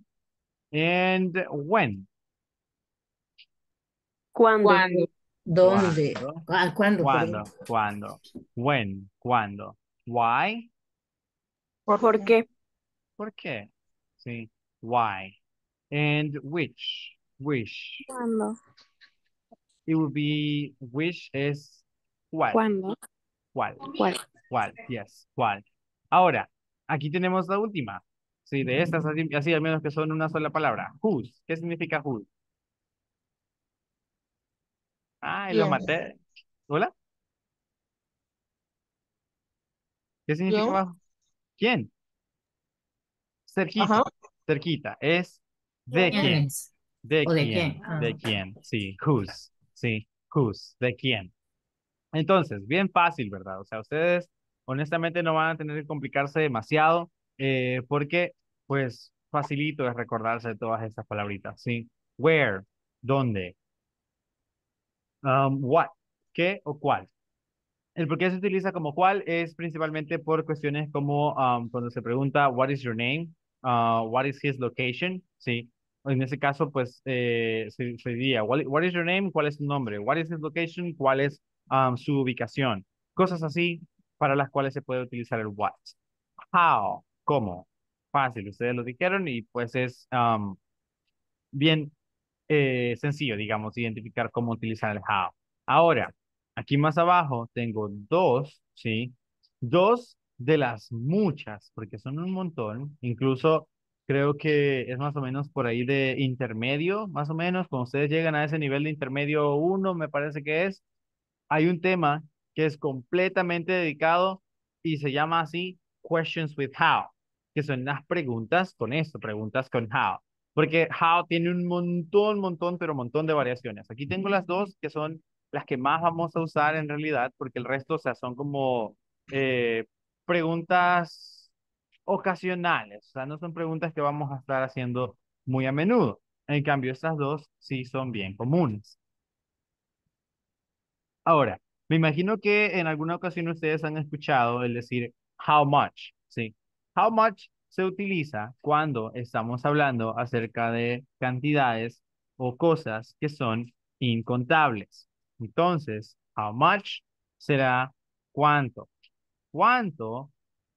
And when? Ah, ¿Cuándo? ¿Cuándo? ¿Dónde? ¿Cuándo? ¿cuándo? ¿Cuándo? ¿Cuándo? When? ¿Cuándo? Why? ¿Por, ¿Por qué? ¿Por qué? Sí. Why? And which? Wish. ¿Cuándo? It would be wish is ¿Cuál? ¿Cuándo? ¿Cuál? ¿Cuál? ¿Cuál? Yes, ¿cuál? Ahora, aquí tenemos la última. Sí, de estas, así, al menos que son una sola palabra. Whose. ¿Qué significa whose? Ah, lo maté. ¿Hola? ¿Qué significa ¿Quién? Cerquita. Cerquita. Es de quién. De, quién. Ah, de quién. De quién. Sí, whose. Sí, whose. De quién. Entonces, bien fácil, ¿verdad? O sea, ustedes honestamente no van a tener que complicarse demasiado eh, porque, pues, facilito es recordarse todas estas palabritas, ¿sí? Where, dónde, um, what, qué o cuál. El por qué se utiliza como cuál es principalmente por cuestiones como um, cuando se pregunta what is your name, ah, what is his location, ¿sí? En ese caso, pues, eh, se diría, what, what is your name, cuál es tu nombre, what is his location, cuál es Um, su ubicación, cosas así para las cuales se puede utilizar el what. How, cómo, fácil, ustedes lo dijeron y pues es um, bien eh, sencillo, digamos, identificar cómo utilizar el how. Ahora, aquí más abajo tengo dos, ¿sí? Dos de las muchas, porque son un montón, incluso creo que es más o menos por ahí de intermedio, más o menos, cuando ustedes llegan a ese nivel de intermedio uno, me parece que es, hay un tema que es completamente dedicado y se llama así Questions with How, que son las preguntas con esto, preguntas con How, porque How tiene un montón, montón, pero montón de variaciones. Aquí tengo las dos que son las que más vamos a usar en realidad, porque el resto, o sea, son como eh, preguntas ocasionales, o sea, no son preguntas que vamos a estar haciendo muy a menudo. En cambio, estas dos sí son bien comunes. Ahora, me imagino que en alguna ocasión ustedes han escuchado el decir how much, ¿sí? How much se utiliza cuando estamos hablando acerca de cantidades o cosas que son incontables. Entonces, how much será cuánto. Cuánto,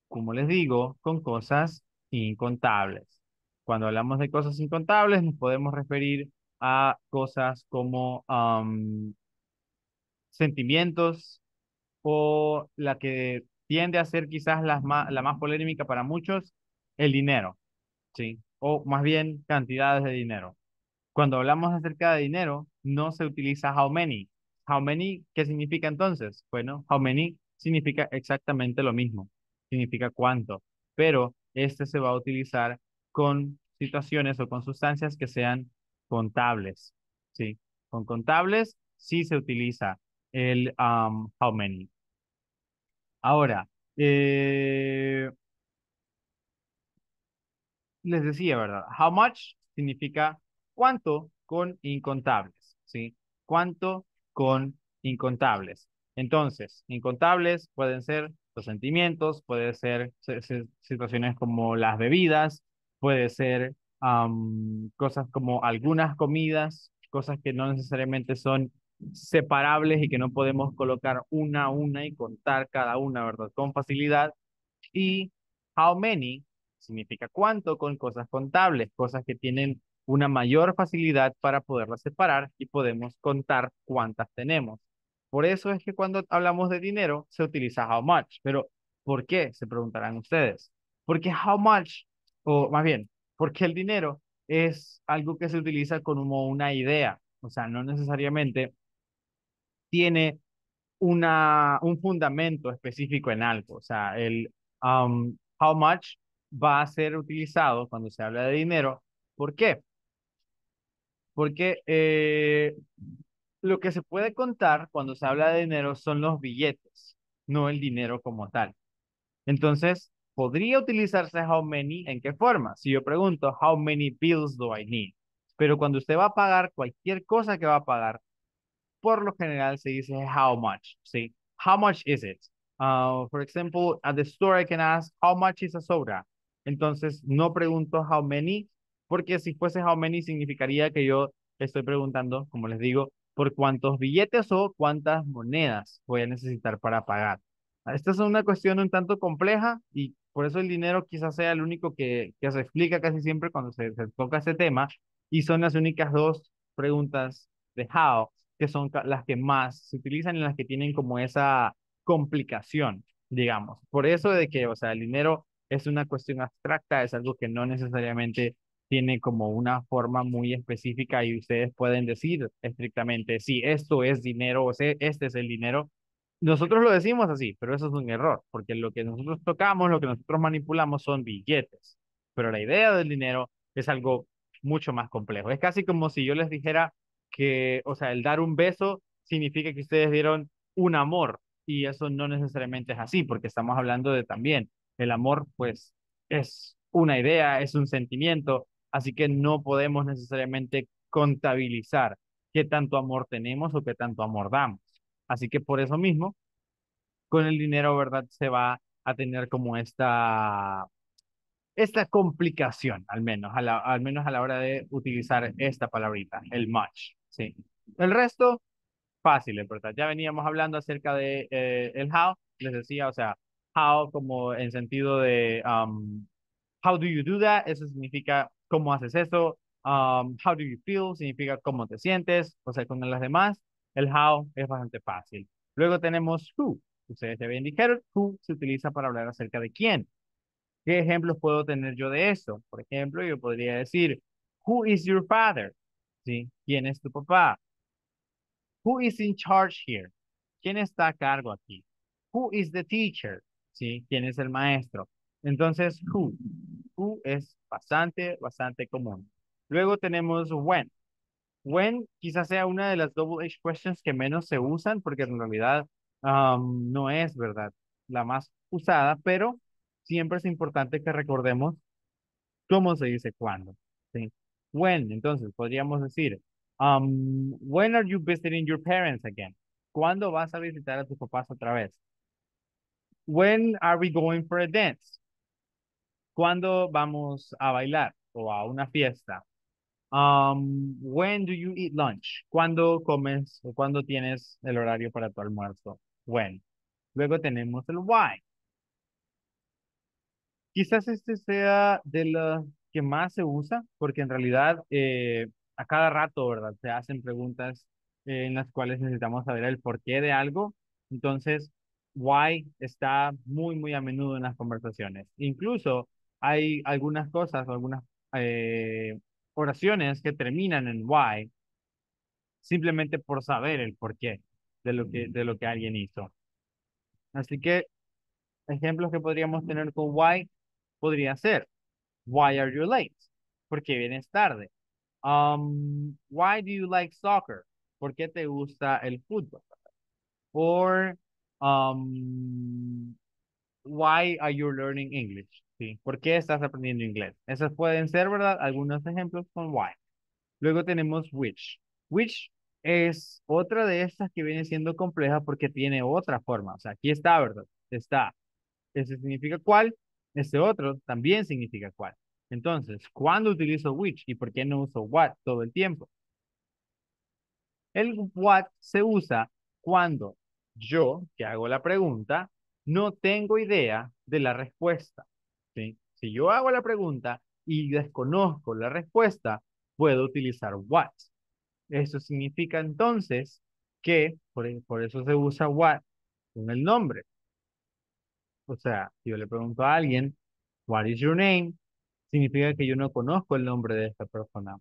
como les digo, con cosas incontables. Cuando hablamos de cosas incontables, nos podemos referir a cosas como sentimientos o la que tiende a ser quizás la más, la más polémica para muchos, el dinero, ¿sí? O más bien cantidades de dinero. Cuando hablamos acerca de dinero, no se utiliza how many. How many, ¿qué significa entonces? Bueno, how many significa exactamente lo mismo, significa cuánto, pero este se va a utilizar con situaciones o con sustancias que sean contables, ¿sí? Con contables sí se utiliza el how many. Ahora, eh, les decía, ¿verdad? How much significa cuánto con incontables, ¿sí? Cuánto con incontables. Entonces, incontables pueden ser los sentimientos, puede ser, situaciones como las bebidas, puede ser cosas como algunas comidas, cosas que no necesariamente son separables y que no podemos colocar una a una y contar cada una, ¿verdad? Con facilidad. Y how many significa cuánto con cosas contables, cosas que tienen una mayor facilidad para poderlas separar y podemos contar cuántas tenemos. Por eso es que cuando hablamos de dinero se utiliza how much, pero ¿por qué? Se preguntarán ustedes. Porque how much, o más bien, porque el dinero es algo que se utiliza como una idea, o sea, no necesariamente tiene una, un fundamento específico en algo. O sea, el um, how much va a ser utilizado cuando se habla de dinero. ¿Por qué? Porque eh, lo que se puede contar cuando se habla de dinero son los billetes, no el dinero como tal. Entonces, podría utilizarse how many en qué forma. Si yo pregunto, how many bills do I need? Pero cuando usted va a pagar cualquier cosa que va a pagar, por lo general se dice how much, ¿sí? How much is it? Uh, ah, for example, at the store I can ask how much is a soda. Entonces no pregunto how many, porque si fuese how many significaría que yo estoy preguntando, como les digo, por cuántos billetes o cuántas monedas voy a necesitar para pagar. Esta es una cuestión un tanto compleja y por eso el dinero quizás sea el único que, que se explica casi siempre cuando se, se toca ese tema y son las únicas dos preguntas de how que son las que más se utilizan y las que tienen como esa complicación, digamos. Por eso de que, o sea, el dinero es una cuestión abstracta, es algo que no necesariamente tiene como una forma muy específica y ustedes pueden decir estrictamente, si sí, esto es dinero o sea, este es el dinero. Nosotros lo decimos así, pero eso es un error, porque lo que nosotros tocamos, lo que nosotros manipulamos son billetes, pero la idea del dinero es algo mucho más complejo. Es casi como si yo les dijera, que, o sea, el dar un beso significa que ustedes dieron un amor y eso no necesariamente es así, porque estamos hablando de también, el amor pues es una idea, es un sentimiento, así que no podemos necesariamente contabilizar qué tanto amor tenemos o qué tanto amor damos. Así que por eso mismo, con el dinero, ¿verdad? Se va a tener como esta, esta complicación, al menos, a la, al menos a la hora de utilizar esta palabrita, el much. Sí. El resto, fácil, en verdad. Ya veníamos hablando acerca de eh, el how, les decía, o sea, how como en sentido de um, how do you do that, eso significa cómo haces eso, um, how do you feel, significa cómo te sientes, o sea, con las demás, el how es bastante fácil. Luego tenemos who, ustedes ya bien dijeron, who se utiliza para hablar acerca de quién. ¿Qué ejemplos puedo tener yo de eso? Por ejemplo, yo podría decir, who is your father? ¿Quién es tu papá? Who is in charge here? ¿Quién está a cargo aquí? Who is the teacher? ¿Sí? ¿Quién es el maestro? Entonces, who. Who es bastante, bastante común. Luego tenemos when. When quizás sea una de las double H questions que menos se usan porque en realidad no es, ¿verdad? La más usada, pero siempre es importante que recordemos cómo se dice cuando. ¿sí? When, entonces podríamos decir, um, when are you visiting your parents again? ¿Cuándo vas a visitar a tus papás otra vez? When are we going for a dance? ¿Cuándo vamos a bailar o a una fiesta? Um, when do you eat lunch? ¿Cuándo comes o cuándo tienes el horario para tu almuerzo? When. Luego tenemos el why. Quizás este sea de la que más se usa, porque en realidad eh, a cada rato, ¿verdad? Se hacen preguntas eh, en las cuales necesitamos saber el porqué de algo. Entonces, why está muy, muy a menudo en las conversaciones. Incluso hay algunas cosas algunas eh, oraciones que terminan en why, simplemente por saber el porqué de lo que, de lo que alguien hizo. Así que ejemplos que podríamos tener con why podría ser Why are you late? Porque vienes tarde. Um, why do you like soccer? ¿Por qué te gusta el fútbol? Or, um, why are you learning English? ¿Por qué estás aprendiendo inglés? Esos pueden ser, ¿verdad? Algunos ejemplos con why. Luego tenemos which. Which es otra de estas que viene siendo compleja porque tiene otra forma. O sea, aquí está, ¿verdad? Está. ¿Ese significa cuál, ese otro también significa cuál. Entonces, ¿cuándo utilizo which y por qué no uso what todo el tiempo? El what se usa cuando yo, que hago la pregunta, no tengo idea de la respuesta. Si yo hago la pregunta y desconozco la respuesta, puedo utilizar what. Eso significa entonces que, por, por eso se usa what con el nombre. O sea, si yo le pregunto a alguien, what is your name? Significa que yo no conozco el nombre de esta persona.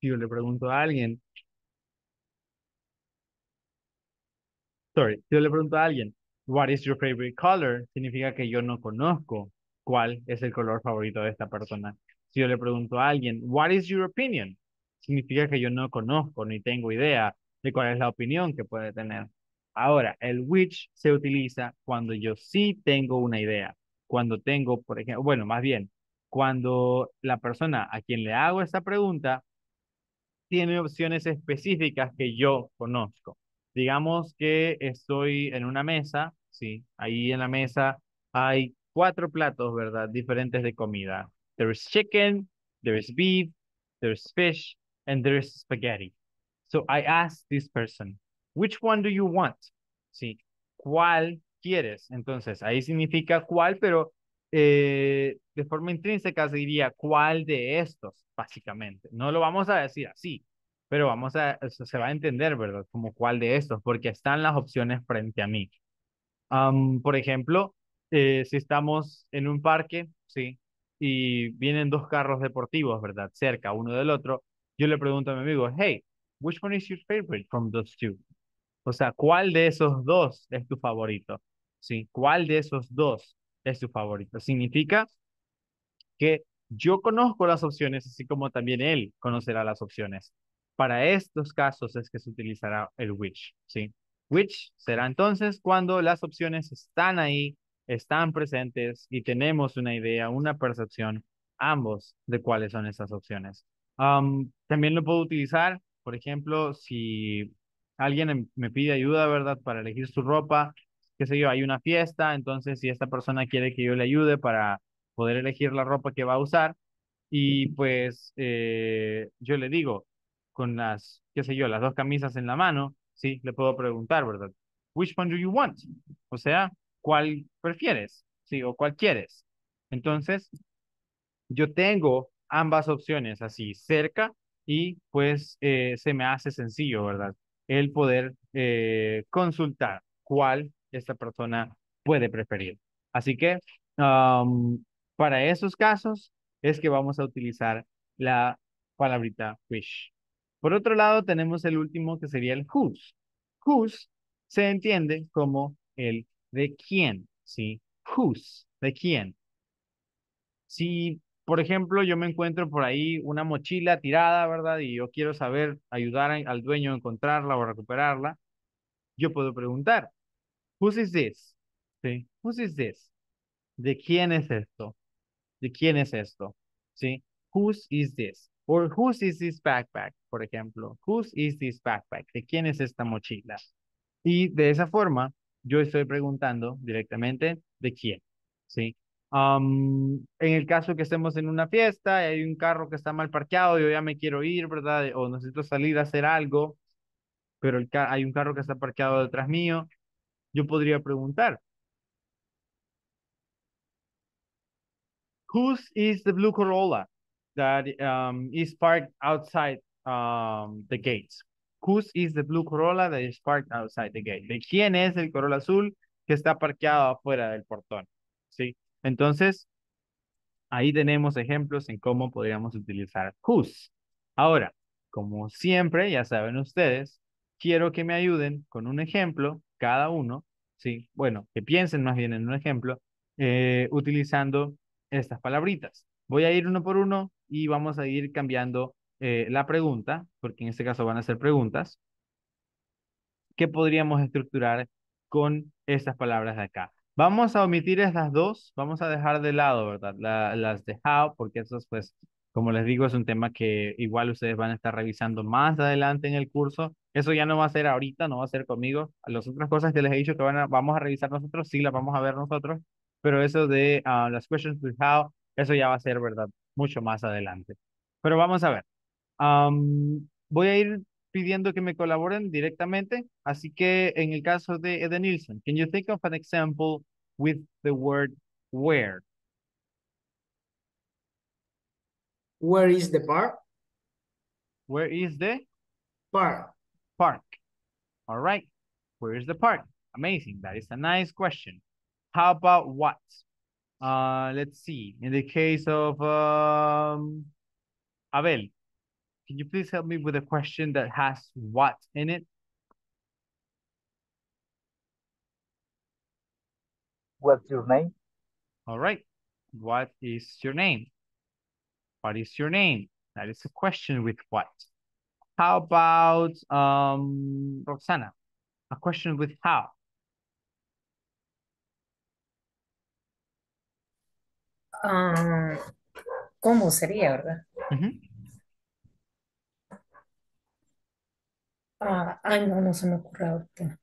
Si yo le pregunto a alguien, sorry, si yo le pregunto a alguien, what is your favorite color? Significa que yo no conozco cuál es el color favorito de esta persona. Si yo le pregunto a alguien, what is your opinion? Significa que yo no conozco ni tengo idea de cuál es la opinión que puede tener. Ahora, el which se utiliza cuando yo sí tengo una idea, cuando tengo, por ejemplo, bueno, más bien, cuando la persona a quien le hago esa pregunta tiene opciones específicas que yo conozco. Digamos que estoy en una mesa, sí, ahí en la mesa hay cuatro platos, ¿verdad? Diferentes de comida. There's chicken, there's beef, there's fish, and there's spaghetti. So I ask this person, Which one do you want? ¿Sí? ¿Cuál quieres? Entonces, ahí significa cuál, pero eh, de forma intrínseca se diría cuál de estos, básicamente. No lo vamos a decir así, pero vamos a, se va a entender, ¿verdad? Como cuál de estos, porque están las opciones frente a mí. por ejemplo, eh, si estamos en un parque, ¿sí? Y vienen dos carros deportivos, ¿verdad? Cerca uno del otro, yo le pregunto a mi amigo, hey, which one is your favorite from those two? O sea, ¿cuál de esos dos es tu favorito? ¿Sí? ¿Cuál de esos dos es tu favorito? Significa que yo conozco las opciones, así como también él conocerá las opciones. Para estos casos es que se utilizará el which, ¿sí? Which será entonces cuando las opciones están ahí, están presentes y tenemos una idea, una percepción, ambos, de cuáles son esas opciones. también lo puedo utilizar, por ejemplo, si alguien em, me pide ayuda, ¿verdad? Para elegir su ropa, qué sé yo, hay una fiesta, entonces si esta persona quiere que yo le ayude para poder elegir la ropa que va a usar, y pues eh, yo le digo, con las, qué sé yo, las dos camisas en la mano, sí, le puedo preguntar, ¿verdad? Which one do you want? O sea, ¿cuál prefieres? Sí, o cuál quieres. Entonces, yo tengo ambas opciones así cerca y pues eh, se me hace sencillo, ¿verdad? el poder eh, consultar cuál esta persona puede preferir. Así que para esos casos es que vamos a utilizar la palabrita wish. Por otro lado, tenemos el último que sería el whose. Whose se entiende como el de quién, ¿sí? Whose, de quién. Si por ejemplo, yo me encuentro por ahí una mochila tirada, ¿verdad? Y yo quiero saber, ayudar al dueño a encontrarla o recuperarla. Yo puedo preguntar, whose is this? ¿Sí? is this? ¿De quién es esto? ¿De quién es esto? ¿Sí? Whose is this? Or whose is this backpack, por ejemplo. Whose is this backpack? ¿De quién es esta mochila? Y de esa forma, yo estoy preguntando directamente de quién, ¿sí? en el caso que estemos en una fiesta y hay un carro que está mal parqueado, yo ya me quiero ir, ¿verdad? O necesito salir a hacer algo, pero hay un carro que está parqueado detrás mío, yo podría preguntar. Whose is the blue Corolla that um, is parked outside um, the gates? Whose is the blue Corolla that is parked outside the gate? quién es el Corolla azul que está parqueado afuera del portón? ¿Sí? Entonces, ahí tenemos ejemplos en cómo podríamos utilizar whose. Ahora, como siempre, ya saben ustedes, quiero que me ayuden con un ejemplo, cada uno, ¿sí? Bueno, que piensen más bien en un ejemplo, eh, utilizando estas palabritas. Voy a ir uno por uno y vamos a ir cambiando eh, la pregunta, porque en este caso van a ser preguntas, ¿Qué podríamos estructurar con estas palabras de acá. Vamos a omitir esas dos, vamos a dejar de lado, ¿verdad? las de how, porque esas, pues, como les digo, es un tema que igual ustedes van a estar revisando más adelante en el curso. Eso ya no va a ser ahorita, no va a ser conmigo. Las otras cosas que les he dicho que van a, vamos a revisar nosotros, sí las vamos a ver nosotros, pero eso de ah, las questions with how, eso ya va a ser, ¿verdad? Mucho más adelante. Pero vamos a ver. voy a ir pidiendo que me colaboren directamente. Así que en el caso de Eden Nielsen, can you think of an example with the word where? Where is the park? Where is the? Park. Park. All right. Where is the park? Amazing. That is a nice question. How about what? Uh, let's see. In the case of um, Abel, Can you please help me with a question that has what in it? What's your name? All right. What is your name? What is your name? That is a question with what. How about um, Roxana? A question with how? Um, ¿Cómo sería, verdad? Uh a ah, algo no se me ocurre ahorita.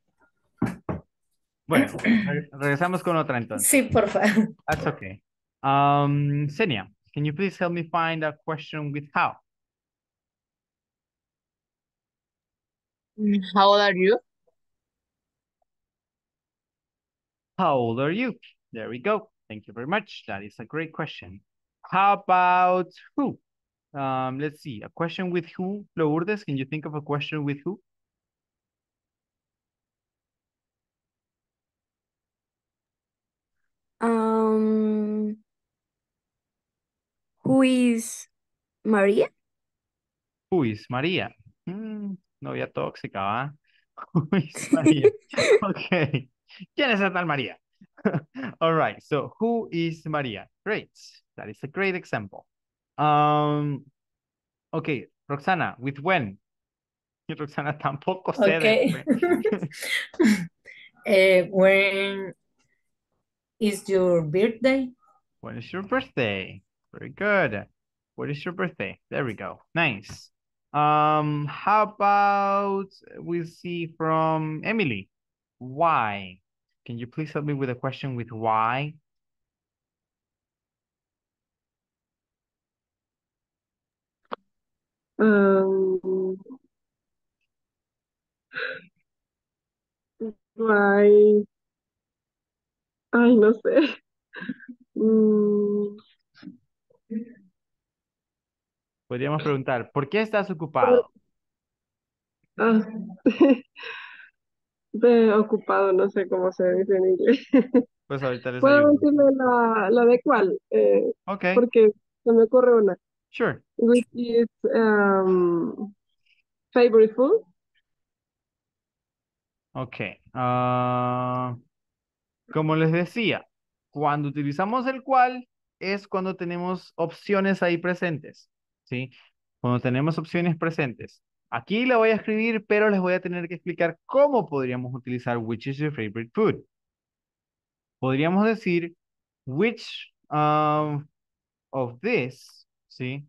Bueno, regresamos con otra entonces. Sí, por favor. That's okay. Um, Senia, can you please help me find a question with how? Mm, how old are you? How old are you? There we go. Thank you very much. That is a great question. How about who? Um, let's see, a question with who? Lourdes, can you think of a question with who? Who is Maria? Who is Maria? Hmm, novia tóxica, ah. Who is Maria? okay. ¿Quién es tal María? All right. So, who is Maria? Great. That is a great example. Um, okay, Roxana, with when? Roxana tampoco sé. Okay. uh, when is your birthday? When is your birthday? Very good. What is your birthday? There we go. Nice. Um, how about we see from Emily? Why? Can you please help me with a question with why? Um, why? Ay, no sé. Mm. Podríamos preguntar, ¿por qué estás ocupado? Ah, ocupado, no sé cómo se dice en inglés. Pues ahorita les Puedo ayudo. la, la de cuál, eh, Ok. porque se me ocurre una. Sure. Which is um, favorite food. Ok. Ah, como les decía, cuando utilizamos el cual es cuando tenemos opciones ahí presentes. ¿sí? Cuando tenemos opciones presentes. Aquí la voy a escribir, pero les voy a tener que explicar cómo podríamos utilizar which is your favorite food. Podríamos decir which um, of this, ¿sí?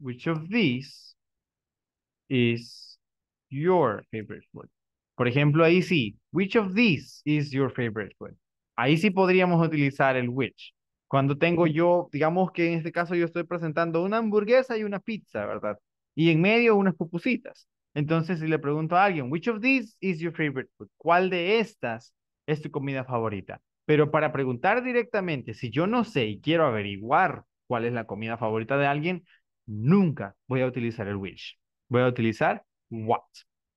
Which of these is your favorite food? Por ejemplo, ahí sí, which of these is your favorite food? Ahí sí podríamos utilizar el which. Cuando tengo yo, digamos que en este caso yo estoy presentando una hamburguesa y una pizza, ¿verdad? Y en medio unas pupusitas. Entonces, si le pregunto a alguien, which of these is your favorite food? ¿Cuál de estas es tu comida favorita? Pero para preguntar directamente, si yo no sé y quiero averiguar cuál es la comida favorita de alguien, nunca voy a utilizar el wish Voy a utilizar what.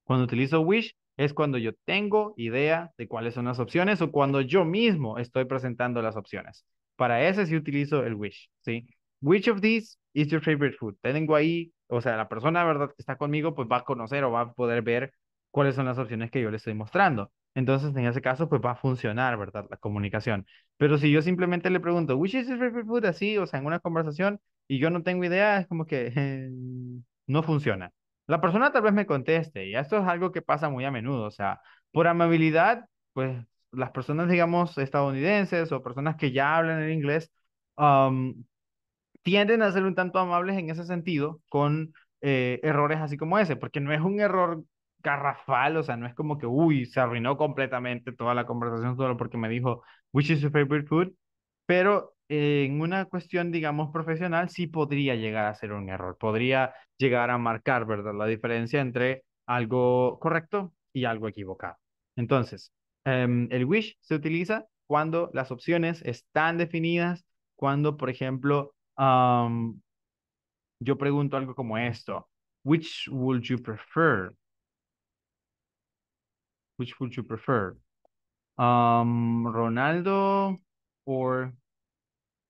Cuando utilizo wish es cuando yo tengo idea de cuáles son las opciones o cuando yo mismo estoy presentando las opciones. Para ese sí utilizo el wish, ¿sí? Which of these is your favorite food? Tengo ahí, o sea, la persona, ¿verdad?, que está conmigo, pues va a conocer o va a poder ver cuáles son las opciones que yo le estoy mostrando. Entonces, en ese caso, pues va a funcionar, ¿verdad?, la comunicación. Pero si yo simplemente le pregunto, which is your favorite food? Así, o sea, en una conversación, y yo no tengo idea, es como que no funciona. La persona tal vez me conteste, y esto es algo que pasa muy a menudo, o sea, por amabilidad, pues las personas, digamos, estadounidenses o personas que ya hablan el inglés, tienden a ser un tanto amables en ese sentido con eh, errores así como ese, porque no es un error garrafal, o sea, no es como que, uy, se arruinó completamente toda la conversación solo porque me dijo, which is your favorite food, pero en una cuestión, digamos, profesional, sí podría llegar a ser un error, podría llegar a marcar, ¿verdad?, la diferencia entre algo correcto y algo equivocado. Entonces, Em, el wish se utiliza cuando las opciones están definidas, cuando, por ejemplo, yo pregunto algo como esto, which would you prefer? Which would you prefer? Ronaldo or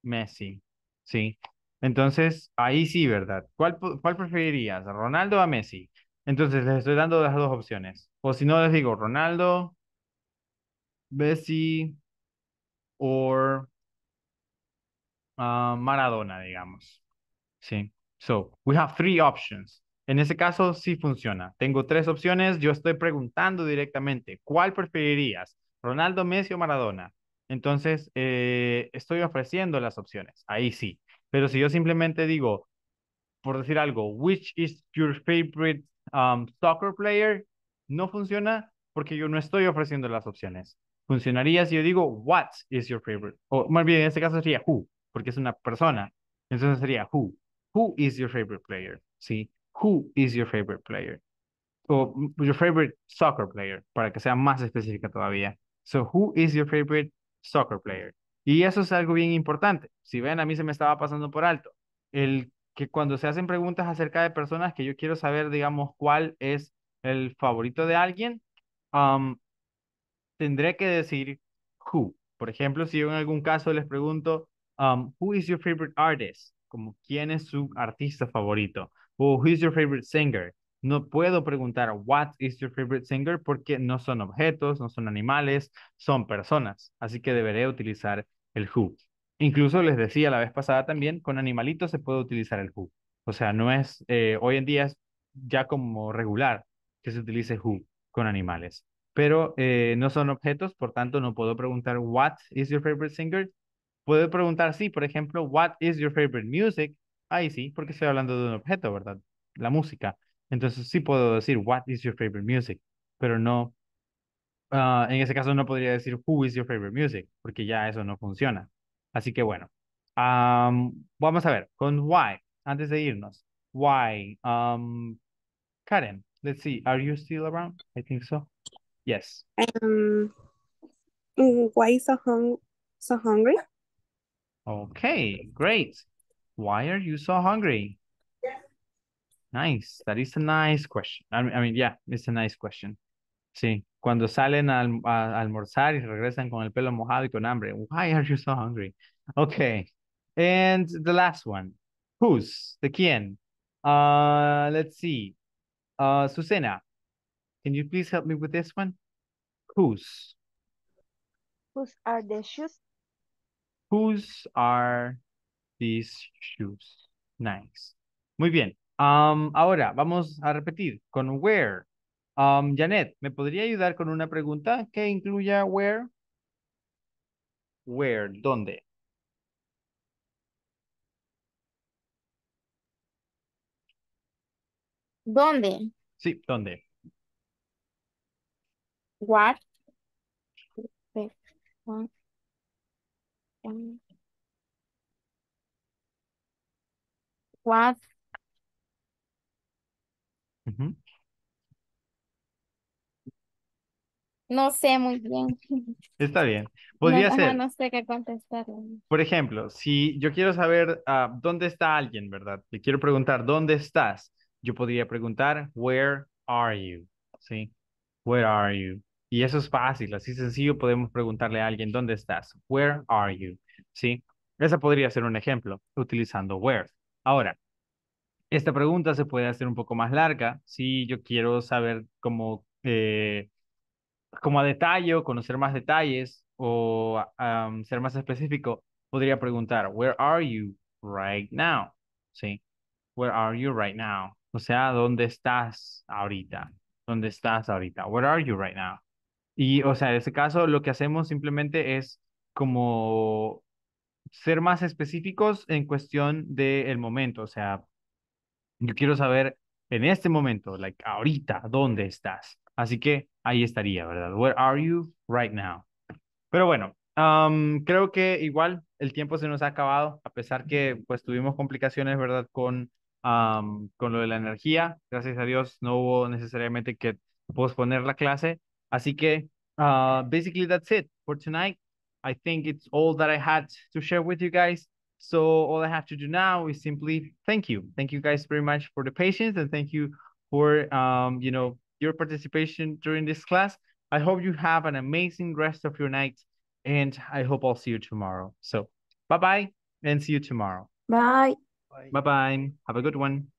Messi, ¿sí? Entonces, ahí sí, ¿verdad? ¿Cuál, cuál preferirías, Ronaldo o Messi? Entonces, les estoy dando las dos opciones. O si no, les digo Ronaldo Messi o ah, Maradona, digamos. Sí. So, we have three options. En ese caso sí funciona. Tengo tres opciones. Yo estoy preguntando directamente, ¿cuál preferirías? ¿Ronaldo, Messi o Maradona? Entonces, eh, estoy ofreciendo las opciones. Ahí sí. Pero si yo simplemente digo, por decir algo, which is your favorite um, soccer player? No funciona porque yo no estoy ofreciendo las opciones funcionaría si yo digo, what is your favorite? O más bien, en este caso sería who, porque es una persona. Entonces sería who. Who is your favorite player? ¿Sí? Who is your favorite player? O mm, your favorite soccer player, para que sea más específica todavía. So, who is your favorite soccer player? Y eso es algo bien importante. Si ven, a mí se me estaba pasando por alto. El que cuando se hacen preguntas acerca de personas que yo quiero saber, digamos, cuál es el favorito de alguien, um, tendré que decir who. Por ejemplo, si yo en algún caso les pregunto, um, who is your favorite artist? Como, ¿quién es su artista favorito? O, who is your favorite singer? No puedo preguntar, what is your favorite singer? Porque no son objetos, no son animales, son personas. Así que deberé utilizar el who. Incluso les decía la vez pasada también, con animalitos se puede utilizar el who. O sea, no es, eh, hoy en día es ya como regular que se utilice who con animales pero eh, no son objetos, por tanto no puedo preguntar what is your favorite singer. Puedo preguntar, sí, por ejemplo, what is your favorite music. Ahí sí, porque estoy hablando de un objeto, ¿verdad? La música. Entonces sí puedo decir what is your favorite music, pero no, ah, en ese caso no podría decir who is your favorite music, porque ya eso no funciona. Así que bueno, vamos a ver con why, antes de irnos. Why? Karen, let's see, are you still around? I think so. Yes. Um, why so hung so hungry? Okay, great. Why are you so hungry? Nice. That is a nice question. I mean, I mean yeah, it's a nice question. Sí, cuando salen a, a, almorzar y regresan con el pelo mojado y con hambre. Why are you so hungry? Okay. And the last one. who's The quién? Uh, let's see. Uh, Susana, Can you please help me with this one? Whose? Whose are the shoes? Whose are these shoes? Nice. Muy bien. Um, ahora vamos a repetir con where. Um, Janet, ¿me podría ayudar con una pregunta que incluya where? Where, ¿dónde? ¿Dónde? Sí, ¿dónde? What? Este, What? Em, no sé muy bien. Está bien. Podría ser. sé qué contestar. Por ejemplo, si yo quiero saber ah, dónde está alguien, ¿verdad? Le quiero preguntar, ¿dónde estás? Yo podría preguntar, where are you? ¿Sí? Where are you? Y eso es fácil, así sencillo podemos preguntarle a alguien, ¿dónde estás? Where are you? ¿Sí? Ese podría ser un ejemplo utilizando where. Ahora, esta pregunta se puede hacer un poco más larga si yo quiero saber cómo, eh, como a detalle conocer más detalles o ser más específico, podría preguntar, where are you right now? ¿Sí? Where are you right now? O sea, ¿dónde estás ahorita? ¿Dónde estás ahorita? Where are you right now? Y, o sea, en ese caso lo que hacemos simplemente es como ser más específicos en cuestión del momento. O sea, yo quiero saber en este momento, like ahorita, dónde estás. Así que ahí estaría, ¿verdad? Where are you right now? Pero bueno, creo que igual el tiempo se nos ha acabado, a pesar que pues tuvimos complicaciones, ¿verdad? Con, con lo de la energía. Gracias a Dios no hubo necesariamente que posponer la clase, Así que, uh, basically, that's it for tonight. I think it's all that I had to share with you guys. So all I have to do now is simply thank you. Thank you guys very much for the patience and thank you for, um, you know, your participation during this class. I hope you have an amazing rest of your night and I hope I'll see you tomorrow. So bye-bye and see you tomorrow. Bye. Bye-bye. Have a good one.